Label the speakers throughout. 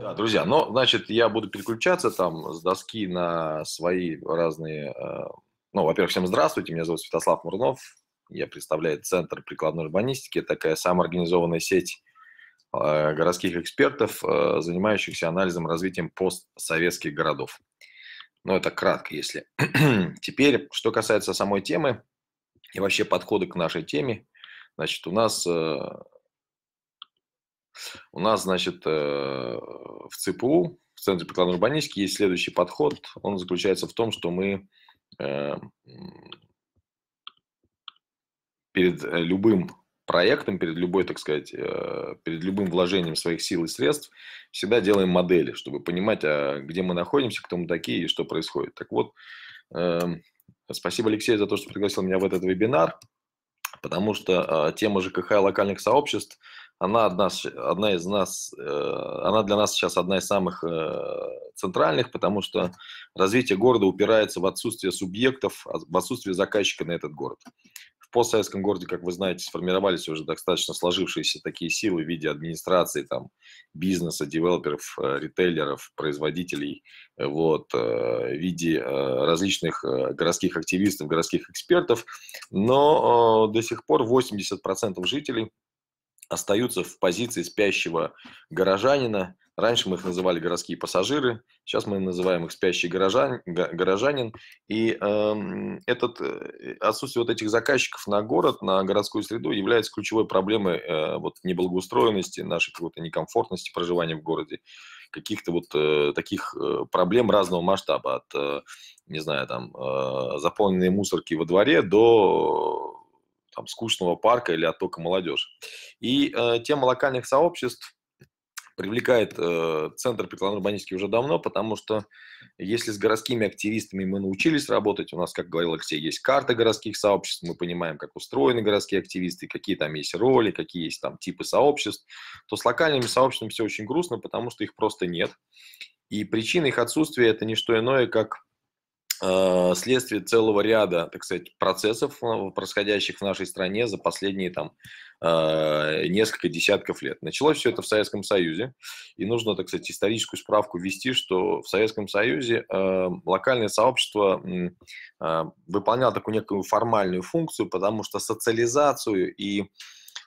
Speaker 1: Да, друзья,
Speaker 2: ну, значит, я буду переключаться там с доски на свои разные... Э, ну, во-первых, всем здравствуйте, меня зовут Святослав Мурнов, я представляю Центр прикладной урбанистики, такая самоорганизованная сеть э, городских экспертов, э, занимающихся анализом развитием постсоветских городов. Ну это кратко, если. Теперь, что касается самой темы и вообще подхода к нашей теме, значит, у нас у нас, значит, э, в ЦПУ, в Центре прикладной урбанистики, есть следующий подход. Он заключается в том, что мы э, перед э, любым проектом, перед любой, так сказать, перед любым вложением своих сил и средств всегда делаем модели, чтобы понимать, а где мы находимся, кто мы такие и что происходит. Так вот, спасибо, Алексей, за то, что пригласил меня в этот вебинар, потому что а, тема ЖКХ и локальных сообществ – она одна, одна из нас, э, она для нас сейчас одна из самых э, центральных, потому что развитие города упирается в отсутствие субъектов, а, в отсутствие заказчика на этот город. В постсоветском городе, как вы знаете, сформировались уже достаточно сложившиеся такие силы в виде администрации, там, бизнеса, девелоперов, э, ритейлеров, производителей, вот, в виде различных городских активистов, городских экспертов, но до сих пор 80% жителей остаются в позиции спящего горожанина. Раньше мы их называли городские пассажиры, сейчас мы называем их спящий горожан, горожанин. И эм, э, этот, отсутствие вот этих заказчиков на город, на городскую среду является ключевой проблемой э, вот неблагоустроенности, нашей какой-то некомфортности проживания в городе каких-то вот э, таких э, проблем разного масштаба, от, э, не знаю, там, э, заполненные мусорки во дворе до там, скучного парка или оттока молодежи. И э, тема локальных сообществ привлекает э, Центр прикладно-урбанистики уже давно, потому что если с городскими активистами мы научились работать, у нас, как говорил Алексей, есть карта городских сообществ, мы понимаем, как устроены городские активисты, какие там есть роли, какие есть там типы сообществ, то с локальными сообществами все очень грустно, потому что их просто нет. И причина их отсутствия – это не что иное, как Э, следствие целого ряда, так сказать, процессов, э, происходящих в нашей стране за последние там э, несколько десятков лет. Началось все это в Советском Союзе, и нужно, так сказать, историческую справку вести, что в Советском Союзе локальное сообщество выполняло такую некую формальную функцию, потому что социализацию и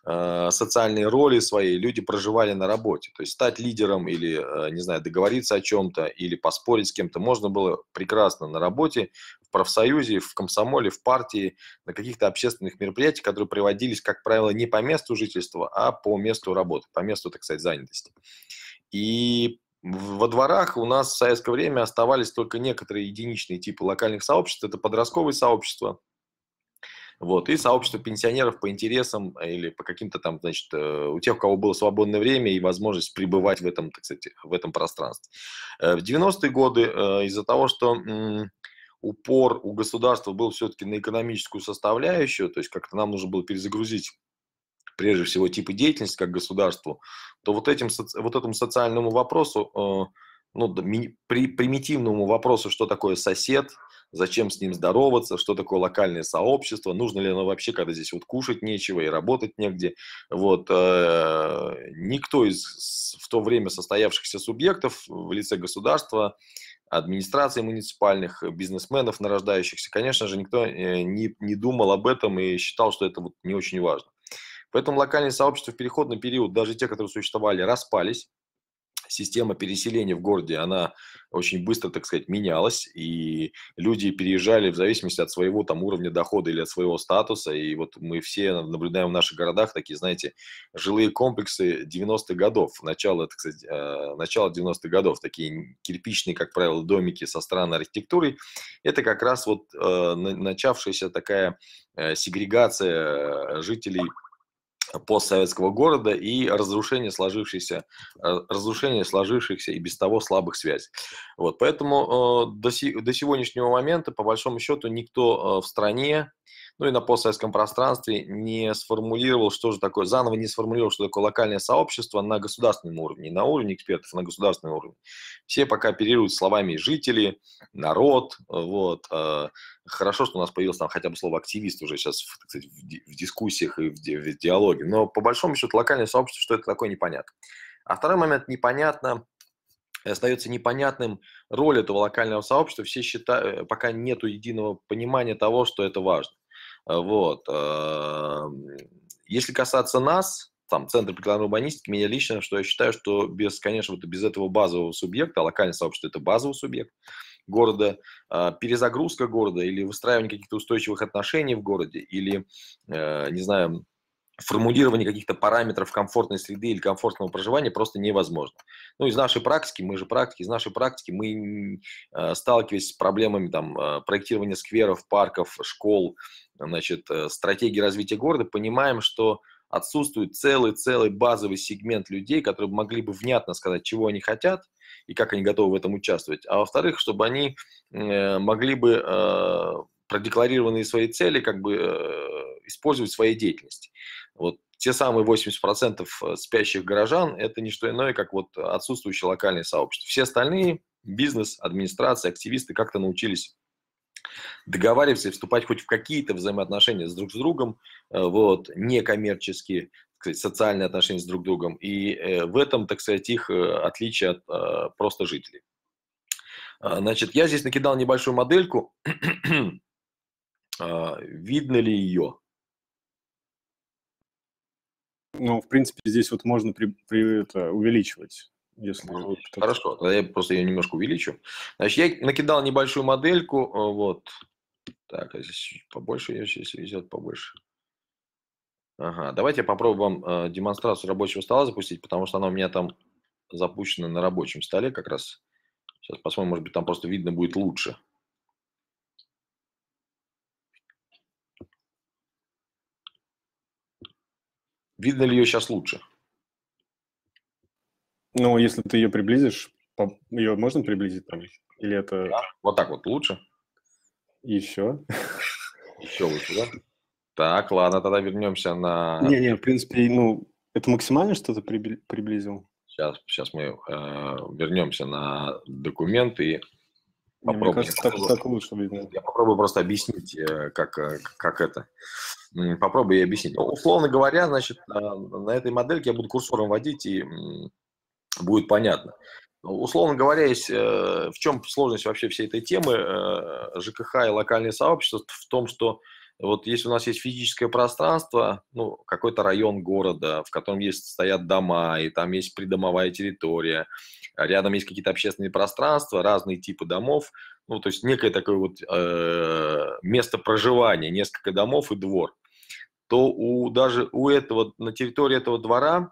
Speaker 2: Э, социальные роли свои люди проживали на работе. То есть стать лидером или, э, не знаю, договориться о чем-то или поспорить с кем-то можно было прекрасно на работе, в профсоюзе, в комсомоле, в партии, на каких-то общественных мероприятиях, которые приводились, как правило, не по месту жительства, а по месту работы, по месту, так сказать, занятости. И во дворах у нас в советское время оставались только некоторые единичные типы локальных сообществ. Это подростковые сообщества, вот, и сообщество пенсионеров по интересам э, или по каким-то там, значит, э, у тех, у кого было свободное время и возможность пребывать в этом, так сказать, в этом пространстве. Э, в 90-е годы из-за того, что упор у государства был все-таки на экономическую составляющую, то есть как-то нам нужно было перезагрузить прежде всего типы деятельности как государству, то вот, этим, вот этому социальному вопросу ну, при примитивному вопросу, что такое сосед, зачем с ним здороваться, что такое локальное сообщество, нужно ли оно вообще, когда здесь вот кушать нечего и работать негде. Вот, э, никто из в то время состоявшихся субъектов в лице государства администрации муниципальных, бизнесменов нарождающихся, конечно же, никто э, не, не думал об этом и считал, что это вот не очень важно. Поэтому локальные сообщества в переходный период, даже те, которые существовали, распались система переселения в городе, она очень быстро, так сказать, менялась, и люди переезжали в зависимости от своего там уровня дохода или от своего статуса, и вот мы все наблюдаем в наших городах такие, знаете, жилые комплексы 90-х годов, начало, так сказать, э, начало 90-х годов, такие кирпичные, как правило, домики со странной архитектурой, это как раз вот э, начавшаяся такая э, сегрегация жителей Э, постсоветского города и разрушение сложившихся, э, разрушение сложившихся и без того слабых связей. Вот, поэтому э, до, си, до сегодняшнего момента, по большому счету, никто в стране ну и на постсоветском пространстве не сформулировал, что же такое, заново не сформулировал, что такое локальное сообщество на государственном уровне, на уровне экспертов, на государственном уровне. Все пока оперируют словами жители, народ, вот. Э, хорошо, что у нас появилось там хотя бы слово активист уже сейчас, так сказать, в дискуссиях и в диалоге, но по большому счету локальное сообщество, что это такое, непонятно. А второй момент, непонятно, э, остается непонятным роль этого локального сообщества. Все считают, э, пока нет единого понимания того, что это важно. Вот. Если касаться нас, там, Центр прикладной урбанистики, меня лично, что я считаю, что без, конечно, вот без этого базового субъекта, а локальное сообщество – это базовый субъект города, а, перезагрузка города или выстраивание каких-то устойчивых отношений в городе, или, э, не знаю, формулирование каких-то параметров комфортной среды или комфортного проживания просто невозможно. Ну, из нашей практики, мы же практики, из нашей практики мы, э, сталкиваемся с проблемами там, э, проектирования скверов, парков, школ, значит, э, стратегии развития города, понимаем, что отсутствует целый-целый базовый сегмент людей, которые могли бы внятно сказать, чего они хотят и как они готовы в этом участвовать. А во-вторых, чтобы они могли бы продекларированные свои цели как бы использовать в своей деятельности. Вот те самые 80% э, спящих горожан – это не что иное, как вот отсутствующее локальное сообщество. Все остальные – бизнес, администрация, активисты – как-то научились договариваться и вступать хоть в какие-то взаимоотношения с друг с другом, э, вот, некоммерческие, сказать, социальные отношения с друг другом. И э, в этом, так сказать, их отличие от просто жителей. А, значит, я здесь накидал небольшую модельку.
Speaker 1: А, видно ли ее? Ну, в принципе, здесь вот можно при, при это увеличивать. Если Хорошо, тогда я
Speaker 2: просто ее немножко увеличу. Значит, я накидал небольшую модельку, э, вот. Так, а здесь побольше, ее сейчас везет, побольше. Ага, давайте я попробую вам э, демонстрацию рабочего стола запустить, потому что она у меня там запущена на рабочем столе как раз. Сейчас посмотрим, может быть, там просто видно будет лучше. Видно ли ее сейчас лучше?
Speaker 1: Ну, если ты ее приблизишь, ее можно приблизить там? Или это... Да, вот так вот лучше. Еще.
Speaker 2: Еще лучше, да? Так, ладно, тогда вернемся на... Не-не,
Speaker 1: в принципе, ну,
Speaker 2: это максимально что-то приблизил? Сейчас, сейчас мы э, вернемся на документы и попробуем. Мне кажется, так, так лучше видно. Я попробую просто объяснить, э, как, э, как это. Попробую ей объяснить. Ну, условно говоря, значит, на этой модельке я буду курсором водить, и будет понятно. Ну, условно говоря, есть, э, в чем сложность вообще всей этой темы э, ЖКХ и локальные сообщества? В том, что вот если у нас есть физическое пространство, ну, какой-то район города, в котором есть, стоят дома, и там есть придомовая территория, а рядом есть какие-то общественные пространства, разные типы домов, ну, то есть некое такое вот э, место проживания, несколько домов и двор то у, даже у этого, на территории этого двора...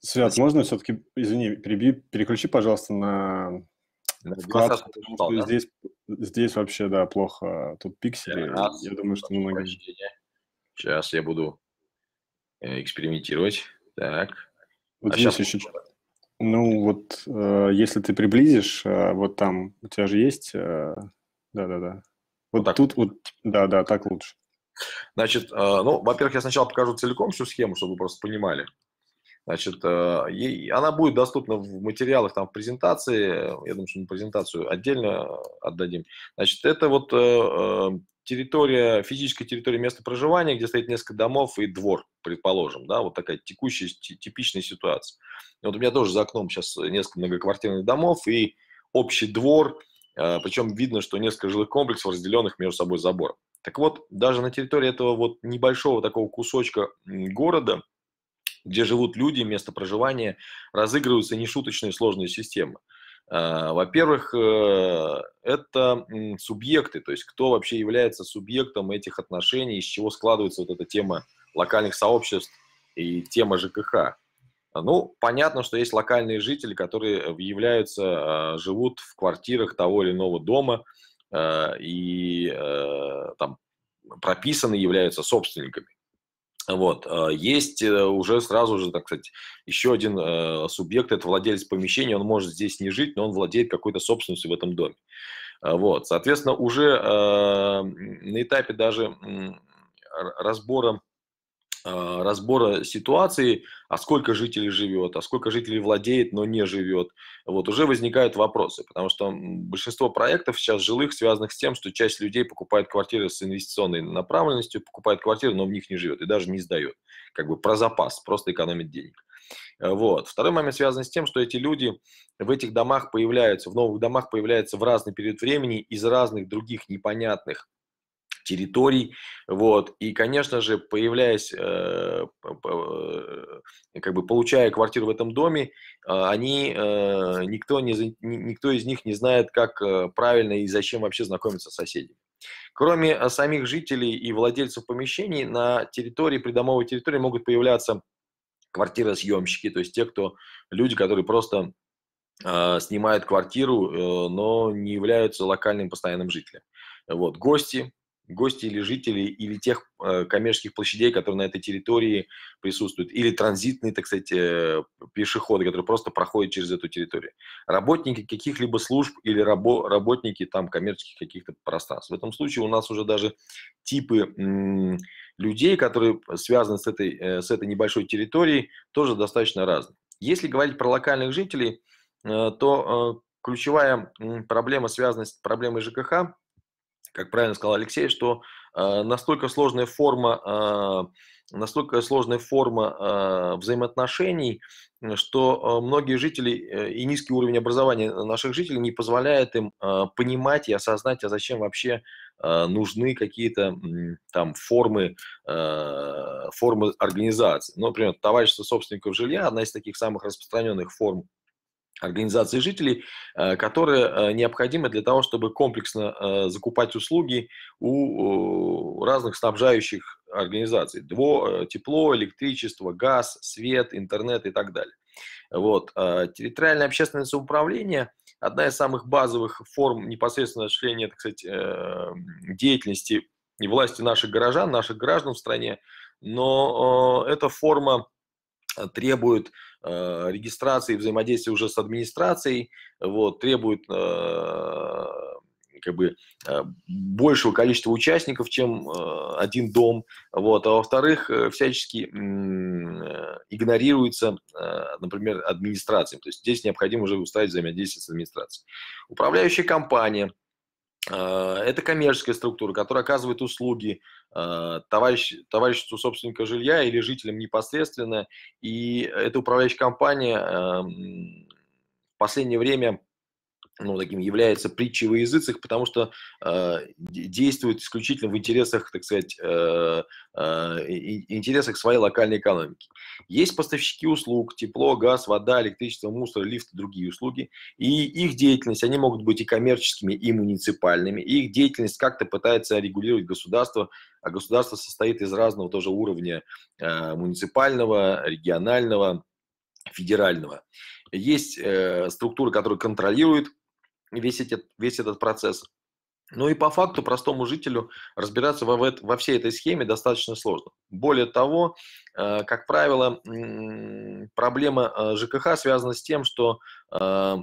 Speaker 1: Свят, есть... можно все-таки, извини, переби переключи, пожалуйста, на вклад, потому что да? здесь, здесь вообще, да, плохо. Тут пиксели, Раз, я думаю, что много... Сейчас я буду э, экспериментировать. Так. Вот а здесь сейчас... еще... Ну вот, э, если ты приблизишь, э, вот там у тебя же есть, э, да-да-да. вот, вот так. тут вот, да-да, так лучше.
Speaker 2: Значит, э, ну, во-первых, я сначала покажу целиком всю схему, чтобы вы просто понимали. Значит, э, она будет доступна в материалах, там, в презентации. Я думаю, что мы презентацию отдельно э, отдадим. Значит, это вот территория, физическая территория места проживания, где стоит несколько домов и двор, предположим, да, вот такая текущая, типичная ситуация. И вот у меня тоже за окном сейчас несколько многоквартирных домов и общий двор, причем видно, что несколько жилых комплексов, разделенных между собой забором. Так вот, даже на территории этого вот небольшого такого кусочка города, где живут люди, место проживания, разыгрываются нешуточные сложные системы. А, во-первых, э, это субъекты, то есть кто вообще является субъектом этих отношений, из чего складывается вот эта тема локальных сообществ и тема ЖКХ. Ну, понятно, что есть локальные жители, которые являются, а, живут в квартирах того или иного дома, Э, и э, там прописаны являются собственниками. Вот. Э, есть уже сразу же, так сказать, еще один субъект, это владелец помещения, он может здесь не жить, но он владеет какой-то собственностью в этом доме. Вот. Соответственно, уже на этапе даже разбора а, разбора ситуации, а сколько жителей живет, а сколько жителей владеет, но не живет, вот уже возникают вопросы, потому что большинство проектов сейчас жилых связанных с тем, что часть людей покупает квартиры с инвестиционной направленностью, покупает квартиры, но в них не живет и даже не сдает, как бы про запас, просто экономит денег. Э, вот. Второй момент связан с тем, что эти люди в этих домах появляются, в новых домах появляются в разный период времени из разных других непонятных территорий, вот, и, конечно же, появляясь, э, э, как бы получая квартиру в этом доме, а, они, э, никто, не, никто из них не знает, как э, правильно и зачем вообще знакомиться с соседями. Кроме э, самих жителей и владельцев помещений, на территории, придомовой территории могут появляться квартиры съемщики, то есть те, кто, люди, которые просто э, снимают квартиру, э, но не являются локальным постоянным жителем. Вот, гости, гости или жители или тех э, коммерческих площадей, которые на этой территории присутствуют, или транзитные, так сказать, э, пешеходы, которые просто проходят через эту территорию. Работники каких-либо служб или рабо работники там коммерческих каких-то пространств. В этом случае у нас уже даже типы людей, которые связаны с этой, э, с этой небольшой территорией, тоже достаточно разные. Если говорить про локальных жителей, то ключевая проблема связана с проблемой ЖКХ – как правильно сказал Алексей, что э, настолько сложная форма, э, настолько сложная форма э, взаимоотношений, что э, многие жители э, и низкий уровень образования наших жителей не позволяет им э, понимать и осознать, а зачем вообще э, нужны какие-то э, там формы, э, формы организации. Ну, например, товарищество собственников жилья – одна из таких самых распространенных форм организации жителей, э, которые э, необходимы для того, чтобы комплексно э, закупать услуги у разных снабжающих организаций. Дво, тепло, электричество, газ, свет, интернет и так далее. Вот. Территориальное общественное самоуправление – одна из самых базовых форм непосредственного осуществления так сказать, деятельности и власти наших горожан, наших граждан в стране, но эта форма требует Э, регистрации и взаимодействия уже с администрацией, вот, требует э, как бы э, большего количества участников, чем один дом, вот, а во-вторых, всячески игнорируется, например, администрацией, то есть здесь необходимо уже уставить взаимодействие с администрацией. Управляющая компания – Э, это коммерческая структура, которая оказывает услуги э, товарищ, товариществу собственника жилья или жителям непосредственно. И эта управляющая компания эм, в последнее время ну, таким является притчей во языцах, потому что э, действует исключительно в интересах, так сказать, э, э, интересах своей локальной экономики. Есть поставщики услуг, тепло, газ, вода, электричество, мусор, лифт, другие услуги, и их деятельность, они могут быть и коммерческими, и муниципальными, и их деятельность как-то пытается регулировать государство, а государство состоит из разного тоже уровня э, муниципального, регионального, федерального. Есть э, структуры, которые контролируют весь, этот весь этот процесс. Ну и по факту простому жителю разбираться во, во всей этой схеме достаточно сложно. Более того, э, как правило, проблема э, ЖКХ связана с тем, что э,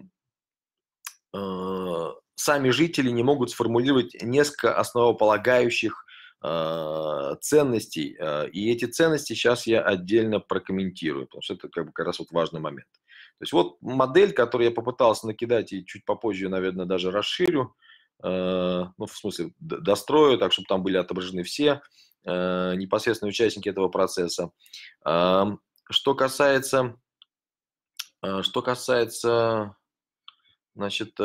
Speaker 2: сами жители не могут сформулировать несколько основополагающих ценностей. И эти ценности сейчас я отдельно прокомментирую, потому что это как, бы как раз вот важный момент. То есть вот модель, которую я попытался накидать и чуть попозже, наверное, даже расширю, э, ну, в смысле, дострою, так, чтобы там были отображены все э, непосредственные участники этого процесса. что касается, э, что касается, значит,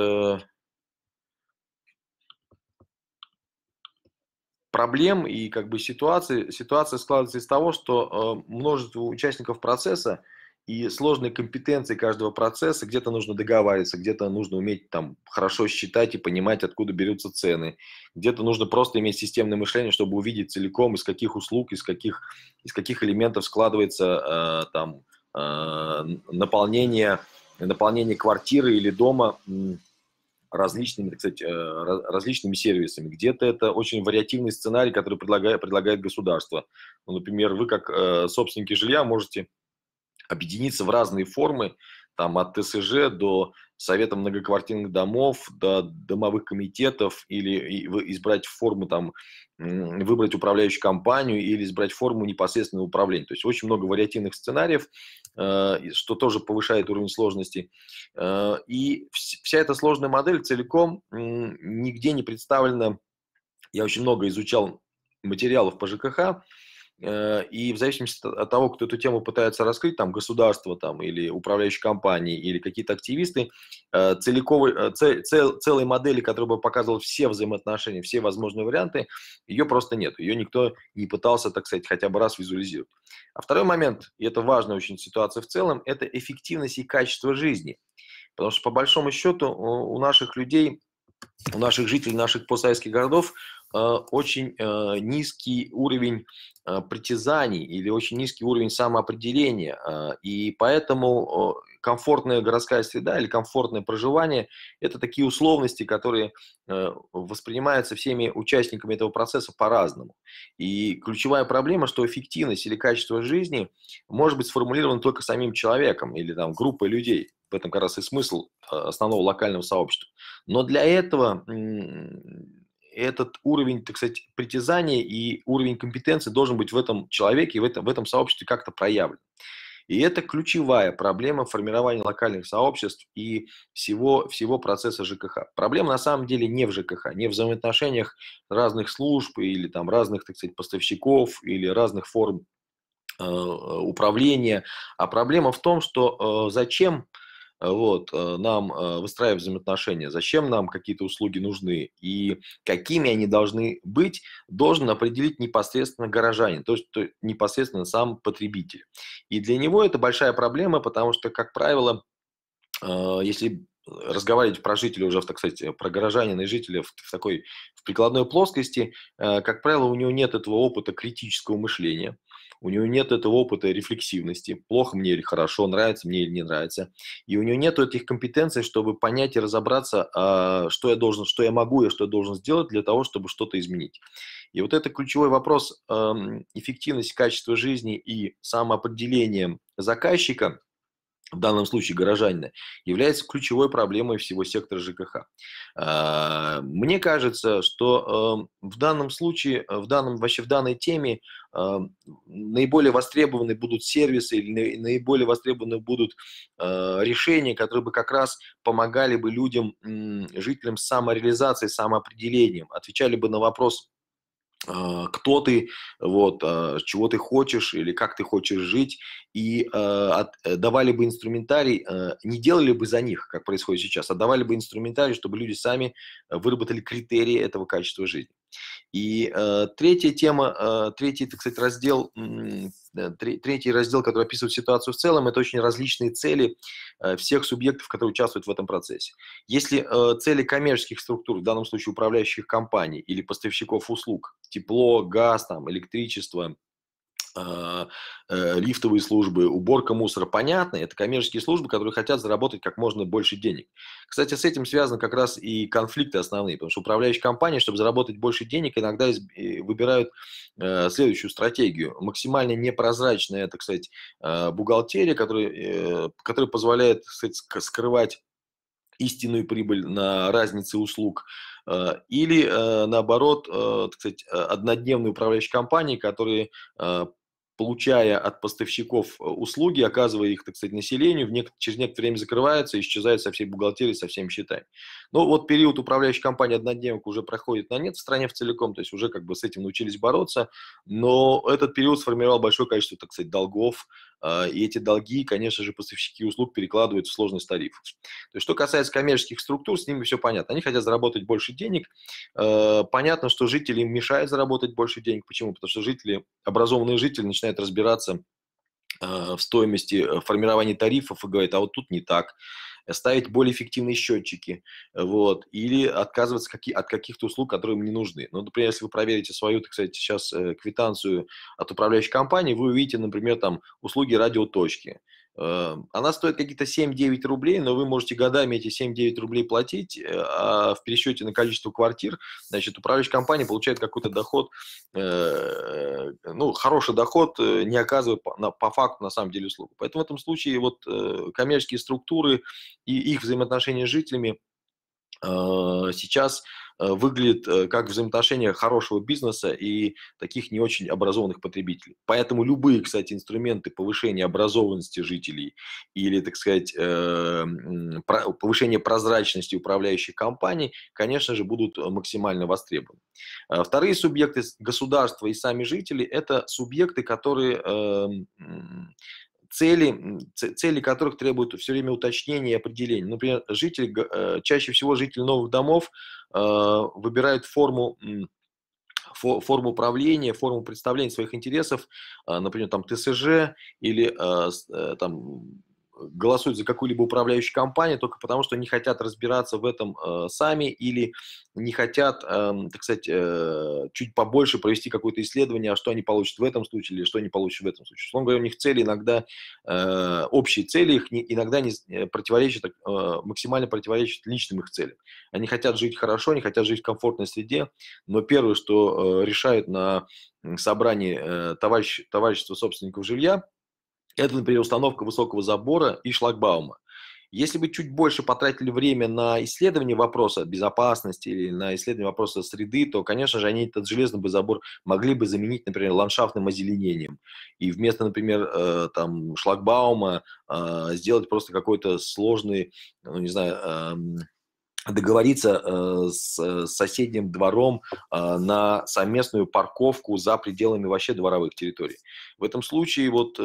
Speaker 2: проблем и как бы ситуации, ситуация складывается из того, что множество участников процесса – и сложные компетенции каждого процесса, где-то нужно договариваться, где-то нужно уметь там хорошо считать и понимать, откуда берутся цены, где-то нужно просто иметь системное мышление, чтобы увидеть целиком, из каких услуг, из каких, из каких элементов складывается э, там э, наполнение, наполнение квартиры или дома различными, кстати, э, различными сервисами. Где-то это очень вариативный сценарий, который предлагает, предлагает государство. Ну, например, вы как э, собственники жилья можете объединиться в разные формы, там от ТСЖ до Совета многоквартирных домов, до домовых комитетов, или избрать форму, там, выбрать управляющую компанию, или избрать форму непосредственного управления. То есть очень много вариативных сценариев, э, что тоже повышает уровень сложности. Э, и вся эта сложная модель целиком нигде не представлена. Я очень много изучал материалов по ЖКХ, Э, и в зависимости от того, кто эту тему пытается раскрыть, там государство там, или управляющие компании, или какие-то активисты, э, целиковой, э, цел, цел, целой модели, которая бы показывала все взаимоотношения, все возможные варианты, ее просто нет. Ее никто не пытался, так сказать, хотя бы раз визуализировать. А второй момент, и это важная очень ситуация в целом, это эффективность и качество жизни. Потому что, по большому счету, у наших людей, у наших жителей наших постсоветских городов очень низкий уровень Э, притязаний или очень низкий уровень самоопределения. Э, и поэтому э, комфортная городская среда или комфортное проживание – это такие условности, которые воспринимаются всеми участниками этого процесса по-разному. И ключевая проблема, что эффективность или качество жизни может быть сформулировано только самим человеком или там, группой людей. В этом как раз и смысл основного локального сообщества. Но для этого этот уровень, так сказать, притязания и уровень компетенции должен быть в этом человеке и в этом, в этом сообществе как-то проявлен. И это ключевая проблема формирования локальных сообществ и всего, всего процесса ЖКХ. Проблема на самом деле не в ЖКХ, не в взаимоотношениях разных служб или там разных, так сказать, поставщиков или разных форм э, управления, а проблема в том, что э, зачем вот, э, нам э, выстраивать взаимоотношения, зачем нам какие-то услуги нужны и какими они должны быть, должен определить непосредственно горожанин, то есть то, непосредственно сам потребитель. И для него это большая проблема, потому что, как правило, э, если разговаривать про жителей уже, так сказать, про горожанина и жителя в, в такой в прикладной плоскости, как правило, у него нет этого опыта критического мышления – у нее нет этого опыта рефлексивности, плохо мне или хорошо, нравится мне или не нравится, и у нее нет этих компетенций, чтобы понять и разобраться, а, что я должен, что я могу и что я должен сделать для того, чтобы что-то изменить. И вот это ключевой вопрос эм, эффективности, качества жизни и самоопределение заказчика – в данном случае горожанина, является ключевой проблемой всего сектора ЖКХ. А, мне кажется, что э, в данном случае, э, в данном, вообще в данной теме э, наиболее востребованы будут сервисы или наиболее востребованы будут решения, которые бы как раз помогали бы людям, жителям с самореализацией, самоопределением, отвечали бы на вопрос, а, кто ты, вот, а, чего ты хочешь или как ты хочешь жить, и а, э, давали бы инструментарий, не делали бы за них, как происходит сейчас, а давали бы инструментарий, чтобы люди сами э, выработали критерии этого качества жизни. И третья тема, третий, так сказать, раздел третий раздел, который описывает ситуацию в целом, это очень различные цели э, всех субъектов, которые участвуют в этом процессе. Если э, цели коммерческих структур, в данном случае управляющих компаний или поставщиков услуг, тепло, газ, там, электричество, а, э, лифтовые службы, уборка мусора, понятно, это коммерческие службы, которые хотят заработать как можно больше денег. Кстати, с этим связаны как раз и конфликты основные, потому что управляющие компании, чтобы заработать больше денег, иногда э, выбирают э, следующую стратегию. Максимально непрозрачная, так сказать, а, бухгалтерия, которая, которая позволяет так сказать, скрывать истинную прибыль на разнице услуг, а, или наоборот, так сказать, однодневные управляющие компании, которые получая от поставщиков э, услуги, оказывая их, так сказать, населению, в нек- через некоторое время закрывается и исчезает со всей бухгалтерии, со всеми счетами. Но вот период управляющей компании однодневок уже проходит на нет в стране в целиком, то есть уже как бы с этим научились бороться, но этот период сформировал большое количество, так сказать, долгов, а, и эти долги, конечно же, поставщики услуг перекладывают в сложность тарифов. То есть, что касается коммерческих структур, с ними все понятно. Они хотят заработать больше денег. А, понятно, что жители им мешает заработать больше денег. Почему? Потому что жители, образованные жители начинают разбираться а, в стоимости э, формирования тарифов и говорят: а вот тут не так, ставить более эффективные счетчики, э, вот, или отказываться какие, от каких-то услуг, которые им не нужны. Ну, например, если вы проверите свою, так сказать, сейчас э, квитанцию от управляющей компании, вы увидите, например, там услуги радиоточки. Э, она стоит какие-то 7-9 рублей, но вы можете годами эти 7-9 рублей платить, э, а в пересчете на количество квартир, значит, управляющая компания получает какой-то доход, э, ну, хороший доход, не оказывая по, по факту, на самом деле, услугу. Поэтому в этом случае вот коммерческие структуры и их взаимоотношения с жителями сейчас Э, выглядит э, как взаимоотношения хорошего бизнеса и таких не очень образованных потребителей. Поэтому любые, кстати, инструменты повышения образованности жителей или, так сказать, э, повышения прозрачности управляющих компаний, конечно же, будут максимально востребованы. Вторые субъекты государства и сами жители – это субъекты, которые эм, цели, цели которых требуют все время уточнения и определения. Например, житель, э, чаще всего жители новых домов э, выбирают форму форму управления форму представления своих интересов, э, например, там ТСЖ или там голосуют за какую-либо управляющую компанию только потому, что не хотят разбираться в этом э, сами или не хотят, э, так сказать, э, чуть побольше провести какое-то исследование, а что они получат в этом случае или что они получат в этом случае. Словом говоря, у них цели иногда, э, общие цели их не, иногда не э, противоречат, э, максимально противоречат личным их целям. Они хотят жить хорошо, они хотят жить в комфортной среде, но первое, что э, решают на собрании э, товарищ, товарищества собственников жилья – это, например, установка высокого забора и шлагбаума. Если бы чуть больше потратили время на исследование вопроса безопасности или на исследование вопроса среды, то, конечно же, они этот железный забор могли бы заменить, например, ландшафтным озеленением. И вместо, например, э, там, шлагбаума э, сделать просто какой-то сложный, ну, не знаю, э, договориться э, э, с соседним двором э, на совместную парковку за пределами вообще дворовых территорий. В этом случае вот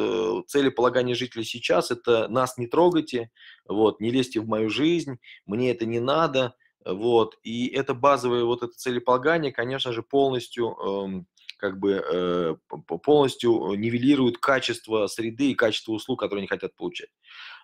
Speaker 2: целеполагание жителей сейчас – это нас не трогайте, вот, не лезьте в мою жизнь, мне это не надо, вот, и это базовое вот это целеполагание, конечно же, полностью эм, как бы полностью нивелирует качество среды и качество услуг, которые они хотят получать.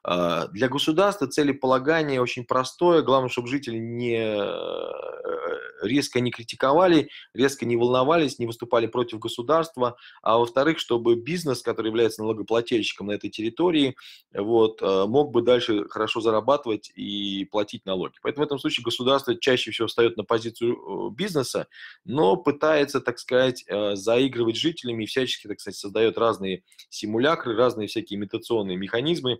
Speaker 2: А, для государства целеполагание очень простое. Главное, чтобы жители не э, резко не критиковали, резко не волновались, не выступали против государства. А во-вторых, чтобы бизнес, который является налогоплательщиком на этой территории, вот, э, мог бы дальше хорошо зарабатывать и платить налоги. Поэтому в этом случае государство чаще всего встает на позицию э, бизнеса, но пытается, так сказать, заигрывать жителями и всячески, так сказать, создает разные симулякры, разные всякие имитационные механизмы,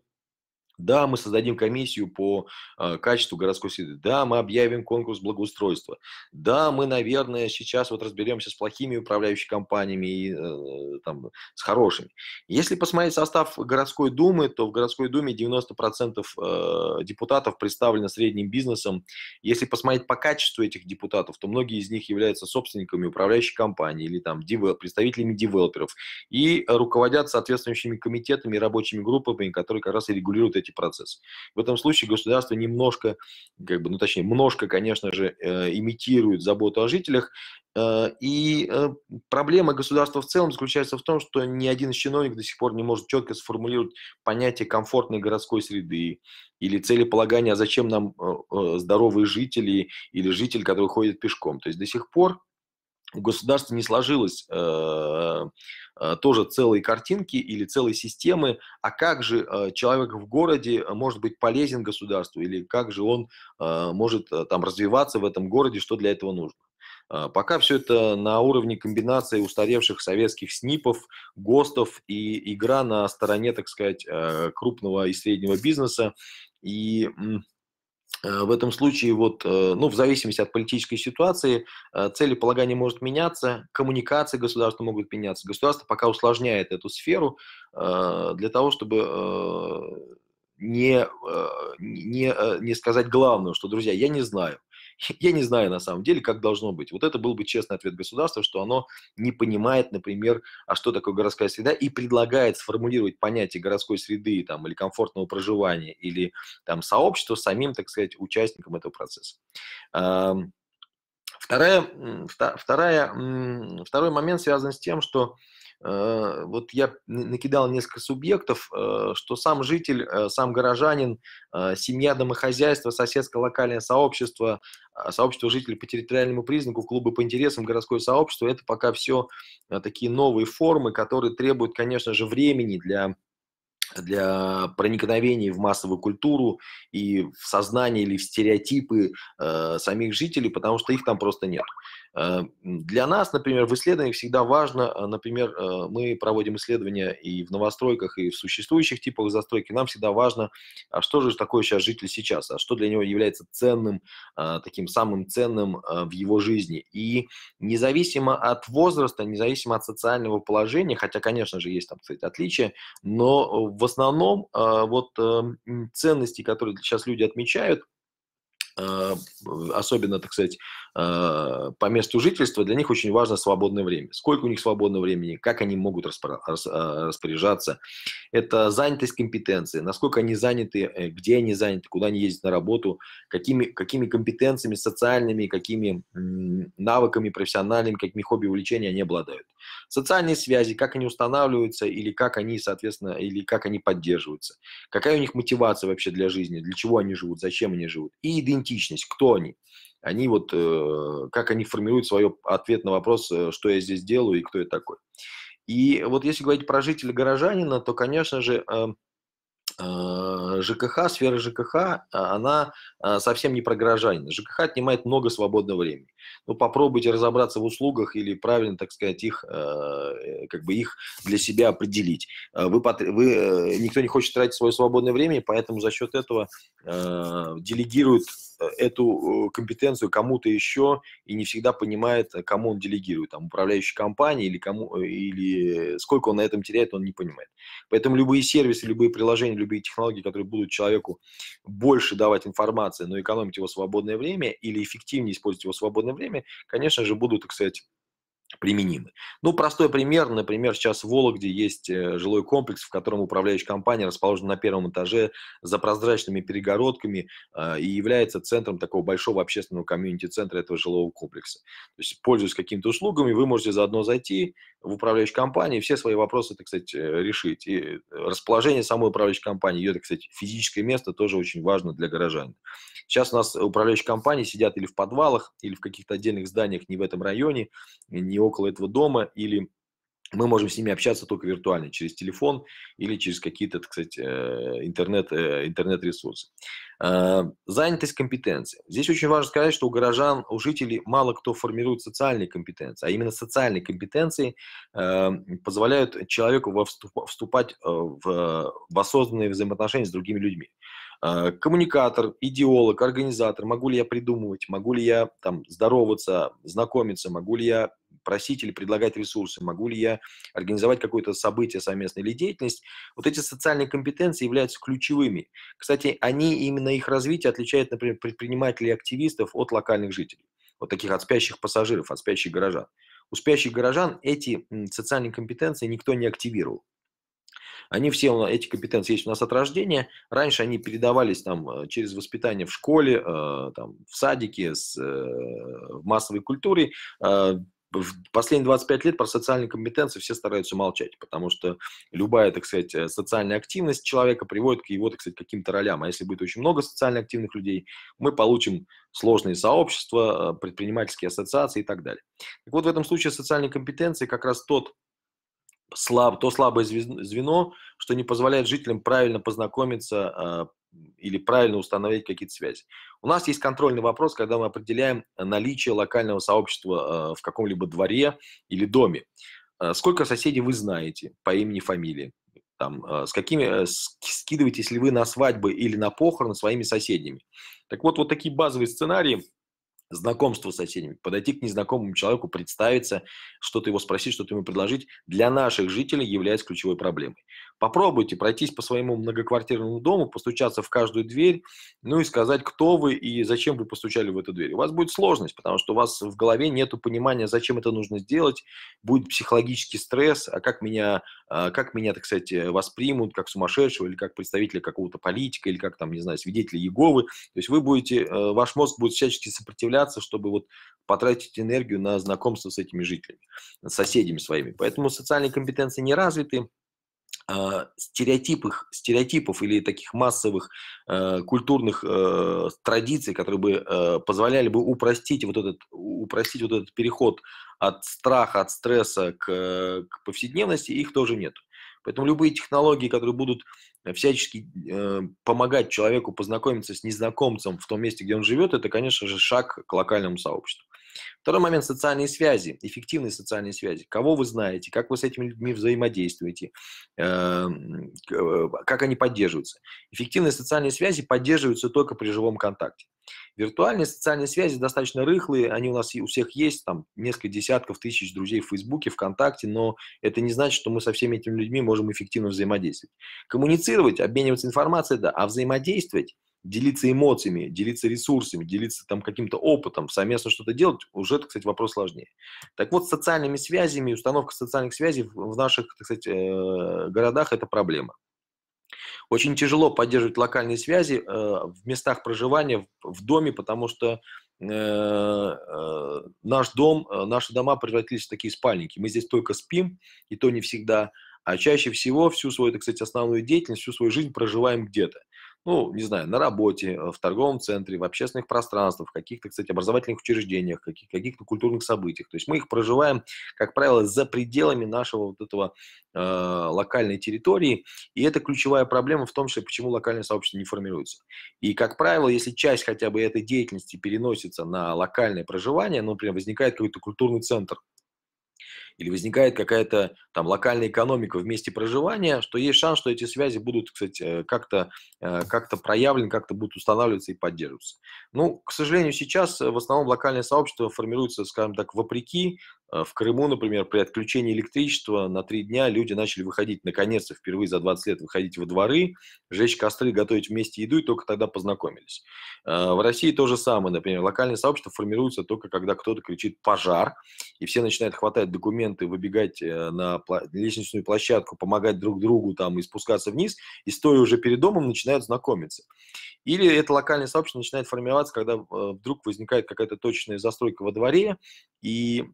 Speaker 2: да, мы создадим комиссию по э, качеству городской среды. Да, мы объявим конкурс благоустройства. Да, мы, наверное, сейчас вот разберемся с плохими управляющими компаниями и э, там, с хорошими. Если посмотреть состав городской думы, то в городской думе 90% э, депутатов представлено средним бизнесом. Если посмотреть по качеству этих депутатов, то многие из них являются собственниками управляющих компаний или там девел, представителями девелоперов и э, руководят соответствующими комитетами и рабочими группами, которые как раз и регулируют эти процессы. В этом случае государство немножко, как бы, ну точнее, немножко, конечно же, э, имитирует заботу о жителях. Э, и э, проблема государства в целом заключается в том, что ни один чиновник до сих пор не может четко сформулировать понятие комфортной городской среды или целеполагания, а зачем нам э, э, здоровые жители или житель, который ходит пешком. То есть до сих пор у государства не сложилось э, Э, тоже целые картинки или целой системы, а как же э, человек в городе э, может быть полезен государству или как же он может там развиваться в этом городе, что для этого нужно. Пока все это на уровне комбинации устаревших советских СНИПов, ГОСТов и игра на стороне, так сказать, крупного и среднего бизнеса. И Э, в этом случае, вот, э, ну, в зависимости от политической ситуации, э, цели полагания может меняться, коммуникации государства могут меняться. Государство пока усложняет эту сферу для того, чтобы не, не, не сказать главное, что, друзья, я не знаю – я не знаю на самом деле, как должно быть. Вот это был бы честный ответ государства, что оно не понимает, например, а что такое городская среда, и предлагает сформулировать понятие городской среды там, или комфортного проживания, или там, сообщества самим, так сказать, участникам этого процесса. Вторая, вторая, второй момент связан с тем, что Э, вот я накидал несколько субъектов, э, что сам житель, э, сам горожанин, семья, домохозяйство, соседское локальное сообщество, сообщество жителей по территориальному признаку, клубы по интересам, городское сообщество, это пока все такие новые формы, которые требуют, конечно же, времени для для проникновения в массовую культуру и в сознание или в стереотипы э, самих жителей, потому что их там просто нет. Э, для нас, например, в исследованиях всегда важно, э, например, э, мы проводим исследования и в новостройках, и в существующих типах застройки, нам всегда важно, а что же такое сейчас житель сейчас, а что для него является ценным, таким самым ценным в его жизни. И независимо от возраста, независимо от социального положения, хотя, конечно же, есть там, кстати, отличия, но в основном вот эм, ценности, которые сейчас люди отмечают, особенно, так сказать, Э, по месту жительства, для них очень важно свободное время. Сколько у них свободного времени, как они могут э, распоряжаться. Это занятость компетенции, насколько они заняты, э, где они заняты, куда они ездят на работу, какими, какими компетенциями социальными, какими навыками профессиональными, какими хобби, увлечения они обладают. Социальные связи, как они устанавливаются или как они, соответственно, или как они поддерживаются. Какая у них мотивация вообще для жизни, для чего они живут, зачем они живут. И идентичность, кто они они вот, э, как они формируют свой ответ на вопрос, э, что я здесь делаю и кто я такой. И вот если говорить про жителя горожанина, то, конечно же, эм, э, ЖКХ, сфера ЖКХ, а, она а, совсем не про горожанина. ЖКХ отнимает много свободного времени. Ну, попробуйте разобраться в услугах или правильно, так сказать, их, как бы их для себя определить. Вы, вы, никто не хочет тратить свое свободное время, поэтому за счет этого делегируют Э, эту э, компетенцию кому-то еще и не всегда понимает, э, кому он делегирует, там, управляющей компании или, кому, или сколько он на этом теряет, он не понимает. Поэтому любые сервисы, любые приложения, любые технологии, которые будут человеку больше давать информации, но экономить его свободное время или эффективнее использовать его свободное время, конечно же, будут, кстати применимы. Ну, простой пример, например, сейчас в Вологде есть э, жилой комплекс, в котором управляющая компания расположена на первом этаже за прозрачными перегородками э, и является центром такого большого общественного комьюнити-центра этого жилого комплекса. То есть, пользуясь какими-то услугами, вы можете заодно зайти в управляющую компанию и все свои вопросы, так сказать, э, решить. И расположение самой управляющей компании, ее, так сказать, физическое место тоже очень важно для горожан. Сейчас у нас управляющие компании сидят или в подвалах, или в каких-то отдельных зданиях не в этом районе, не около этого дома, или мы можем с ними общаться только виртуально, через телефон или через какие-то, так сказать, э, интернет, э, интернет-ресурсы. Э, занятость компетенции. Здесь очень важно сказать, что у горожан, у жителей мало кто формирует социальные компетенции, а именно социальные компетенции позволяют человеку вступать в осознанные взаимоотношения с другими людьми. А, коммуникатор, идеолог, организатор, могу ли я придумывать, могу ли я там здороваться, знакомиться, могу ли я просить или предлагать ресурсы, могу ли я организовать какое-то событие совместное или деятельность. Вот эти социальные компетенции являются ключевыми. Кстати, они, именно их развитие отличает, например, предпринимателей и активистов от локальных жителей, вот таких от спящих пассажиров, от спящих горожан. У спящих горожан эти социальные компетенции никто не активировал. Они все, эти компетенции есть у нас от рождения. Раньше они передавались там э, через воспитание в школе, э, там, в садике, с, э, в массовой культуре в последние 25 лет про социальные компетенции все стараются молчать, потому что любая, так сказать, социальная активность человека приводит к его, так сказать, каким-то ролям. А если будет очень много социально активных людей, мы получим сложные сообщества, предпринимательские ассоциации и так далее. Так вот, в этом случае социальные компетенции как раз тот слаб, то слабое звено, что не позволяет жителям правильно познакомиться э, или правильно установить какие-то связи. У нас есть контрольный вопрос, когда мы определяем а, наличие локального сообщества э, в каком-либо дворе или доме. Э, сколько соседей вы знаете по имени, фамилии? Там, с какими э, скидываетесь ли вы на свадьбы или на похороны своими соседями? Так вот, вот такие базовые сценарии – Знакомство с соседями, подойти к незнакомому человеку, представиться, что-то его спросить, что-то ему предложить, для наших жителей является ключевой проблемой. Попробуйте пройтись по своему многоквартирному дому, постучаться в каждую дверь, ну и сказать, кто вы и зачем вы постучали в эту дверь. У вас будет сложность, потому что у вас в голове нет понимания, зачем это нужно сделать, будет психологический стресс, а как меня, а, как меня, так сказать, э, воспримут, как сумасшедшего или как представителя какого-то политика или как там, не знаю, свидетеля Еговы. То есть вы будете, э, ваш мозг будет всячески сопротивляться, чтобы вот потратить энергию на знакомство с этими жителями, с соседями своими. Поэтому социальные компетенции не развиты, а, стереотипов, стереотипов или таких массовых э, культурных э, традиций, которые бы э, позволяли бы упростить вот этот упростить вот этот переход от страха, от стресса к, э, к повседневности, их тоже нет. Поэтому любые технологии, которые будут всячески э, помогать человеку познакомиться с незнакомцем в том месте, где он живет, это, конечно же, шаг к локальному сообществу. Второй момент – социальные связи, эффективные социальные связи. Кого вы знаете, как вы с этими людьми взаимодействуете, эм, э, как они поддерживаются. Эффективные социальные связи поддерживаются только при живом контакте. Виртуальные социальные связи достаточно рыхлые, они у нас у всех есть, там несколько десятков тысяч друзей в Фейсбуке, ВКонтакте, но это не значит, что мы со всеми этими людьми можем эффективно взаимодействовать. Коммуницировать, обмениваться информацией, да, а взаимодействовать делиться эмоциями, делиться ресурсами, делиться там каким-то опытом, совместно что-то делать, уже, это, кстати, вопрос сложнее. Так вот, с социальными связями, установка социальных связей в наших, так сказать, э, городах – это проблема. Очень тяжело поддерживать локальные связи э, в местах проживания, в доме, потому что э, наш дом, наши дома превратились в такие спальники. Мы здесь только спим, и то не всегда, а чаще всего всю свою, это, кстати, основную деятельность, всю свою жизнь проживаем где-то ну, не знаю, на работе, э, в торговом центре, в общественных пространствах, в каких-то, кстати, образовательных учреждениях, каких- каких-то культурных событиях. То есть мы их проживаем, как правило, за пределами нашего вот этого э, локальной территории. И это ключевая проблема в том, что почему локальное сообщество не формируется. И, как правило, если часть хотя бы этой деятельности переносится на локальное проживание, ну, например, возникает какой-то культурный центр, или возникает какая-то там локальная экономика в месте проживания, что есть шанс, что эти связи будут, кстати, э, как-то э, как проявлены, как-то будут устанавливаться и поддерживаться. Ну, к сожалению, сейчас э, в основном локальное сообщество формируется, скажем так, вопреки Э, в Крыму, например, при отключении электричества на три дня люди начали выходить, наконец-то, впервые за 20 лет выходить во дворы, жечь костры, готовить вместе еду, и только тогда познакомились. Э, в России то же самое, например, локальное сообщество формируется только когда кто-то кричит «пожар», и все начинают хватать документы, выбегать э, на лестничную площадку, помогать друг другу там и спускаться вниз, и стоя уже перед домом начинают знакомиться. Или это локальное сообщество начинает формироваться, когда вдруг возникает какая-то точная застройка во дворе, и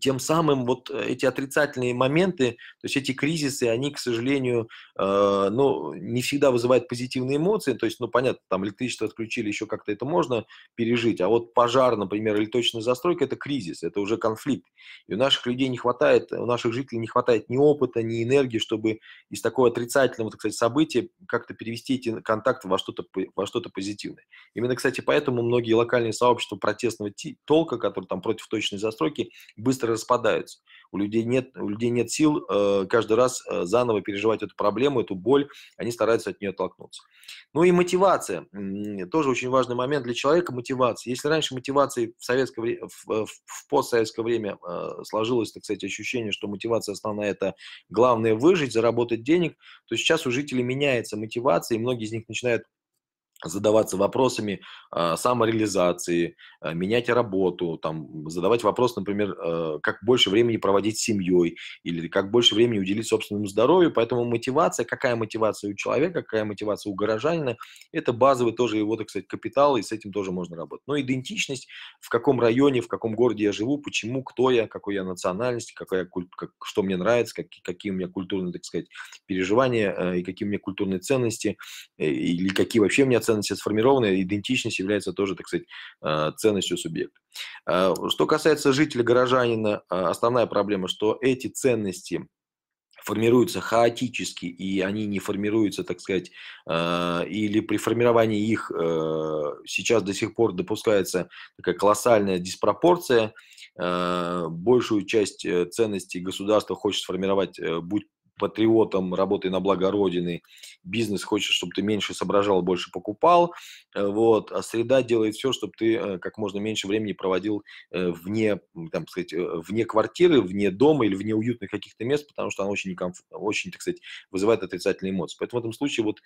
Speaker 2: тем самым вот э, эти отрицательные моменты, то есть эти кризисы, они, к сожалению, э, ну, не всегда вызывают позитивные эмоции, то есть, ну, понятно, там электричество отключили, еще как-то это можно пережить, а вот пожар, например, или точная застройка – это кризис, это уже конфликт, и у наших людей не хватает, у наших жителей не хватает ни опыта, ни энергии, чтобы из такого отрицательного, так сказать, события как-то перевести эти контакты во что-то во что позитивное. Именно, кстати, поэтому многие локальные сообщества протестного толка, которые там против точной застройки, быстро кластеры распадаются. У людей нет, у людей нет сил э, каждый раз э, заново переживать эту проблему, эту боль, они стараются от нее оттолкнуться. Ну и мотивация, тоже очень важный момент для человека, мотивация. Если раньше мотивации в советское время, э, в, в постсоветское время э, сложилось, так сказать, ощущение, что мотивация основная – это главное выжить, заработать денег, то сейчас у жителей меняется мотивация, и многие из них начинают задаваться вопросами э, самореализации, э, менять работу, там, задавать вопрос, например, э, как больше времени проводить с семьей или как больше времени уделить собственному здоровью. Поэтому мотивация, какая мотивация у человека, какая мотивация у горожанина, это базовый тоже его, так сказать, капитал, и с этим тоже можно работать. Но идентичность, в каком районе, в каком городе я живу, почему, кто я, какой я национальность, какая, культ, как, что мне нравится, как, какие у меня культурные, так сказать, переживания э, и какие у меня культурные ценности, э, или какие вообще у меня ценности сформированы, идентичность является тоже, так сказать, э, ценностью субъекта. Э, что касается жителя, горожанина, э, основная проблема, что эти ценности формируются хаотически, и они не формируются, так сказать, или при формировании их сейчас до сих пор допускается такая колоссальная диспропорция. большую часть ценностей государства хочет сформировать, будь патриотом, работай на благо Родины, бизнес хочет, чтобы ты меньше соображал, больше покупал, э, вот, а среда делает все, чтобы ты э, как можно меньше времени проводил э, вне, там, сказать, вне квартиры, вне дома или вне уютных каких-то мест, потому что она очень некомфортно, очень, так сказать, вызывает отрицательные эмоции. Поэтому в этом случае вот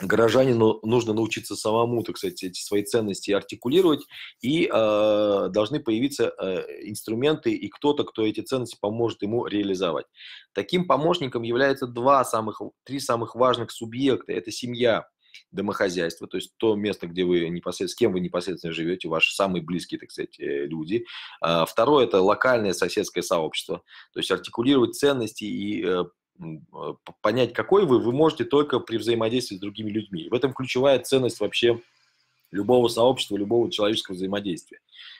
Speaker 2: горожанину нужно научиться самому, так сказать, эти свои ценности артикулировать, и э, должны появиться э, инструменты и кто-то, кто эти ценности поможет ему реализовать. Таким помощником являются два самых, три самых важных субъекта. Это семья, домохозяйство, то есть то место, где вы непосредственно, с кем вы непосредственно живете, ваши самые близкие, так сказать, э, люди. А второе – это локальное соседское сообщество, то есть артикулировать ценности и э, а, понять, какой вы, вы можете только при взаимодействии с другими людьми. в этом ключевая ценность вообще любого сообщества, любого человеческого взаимодействия.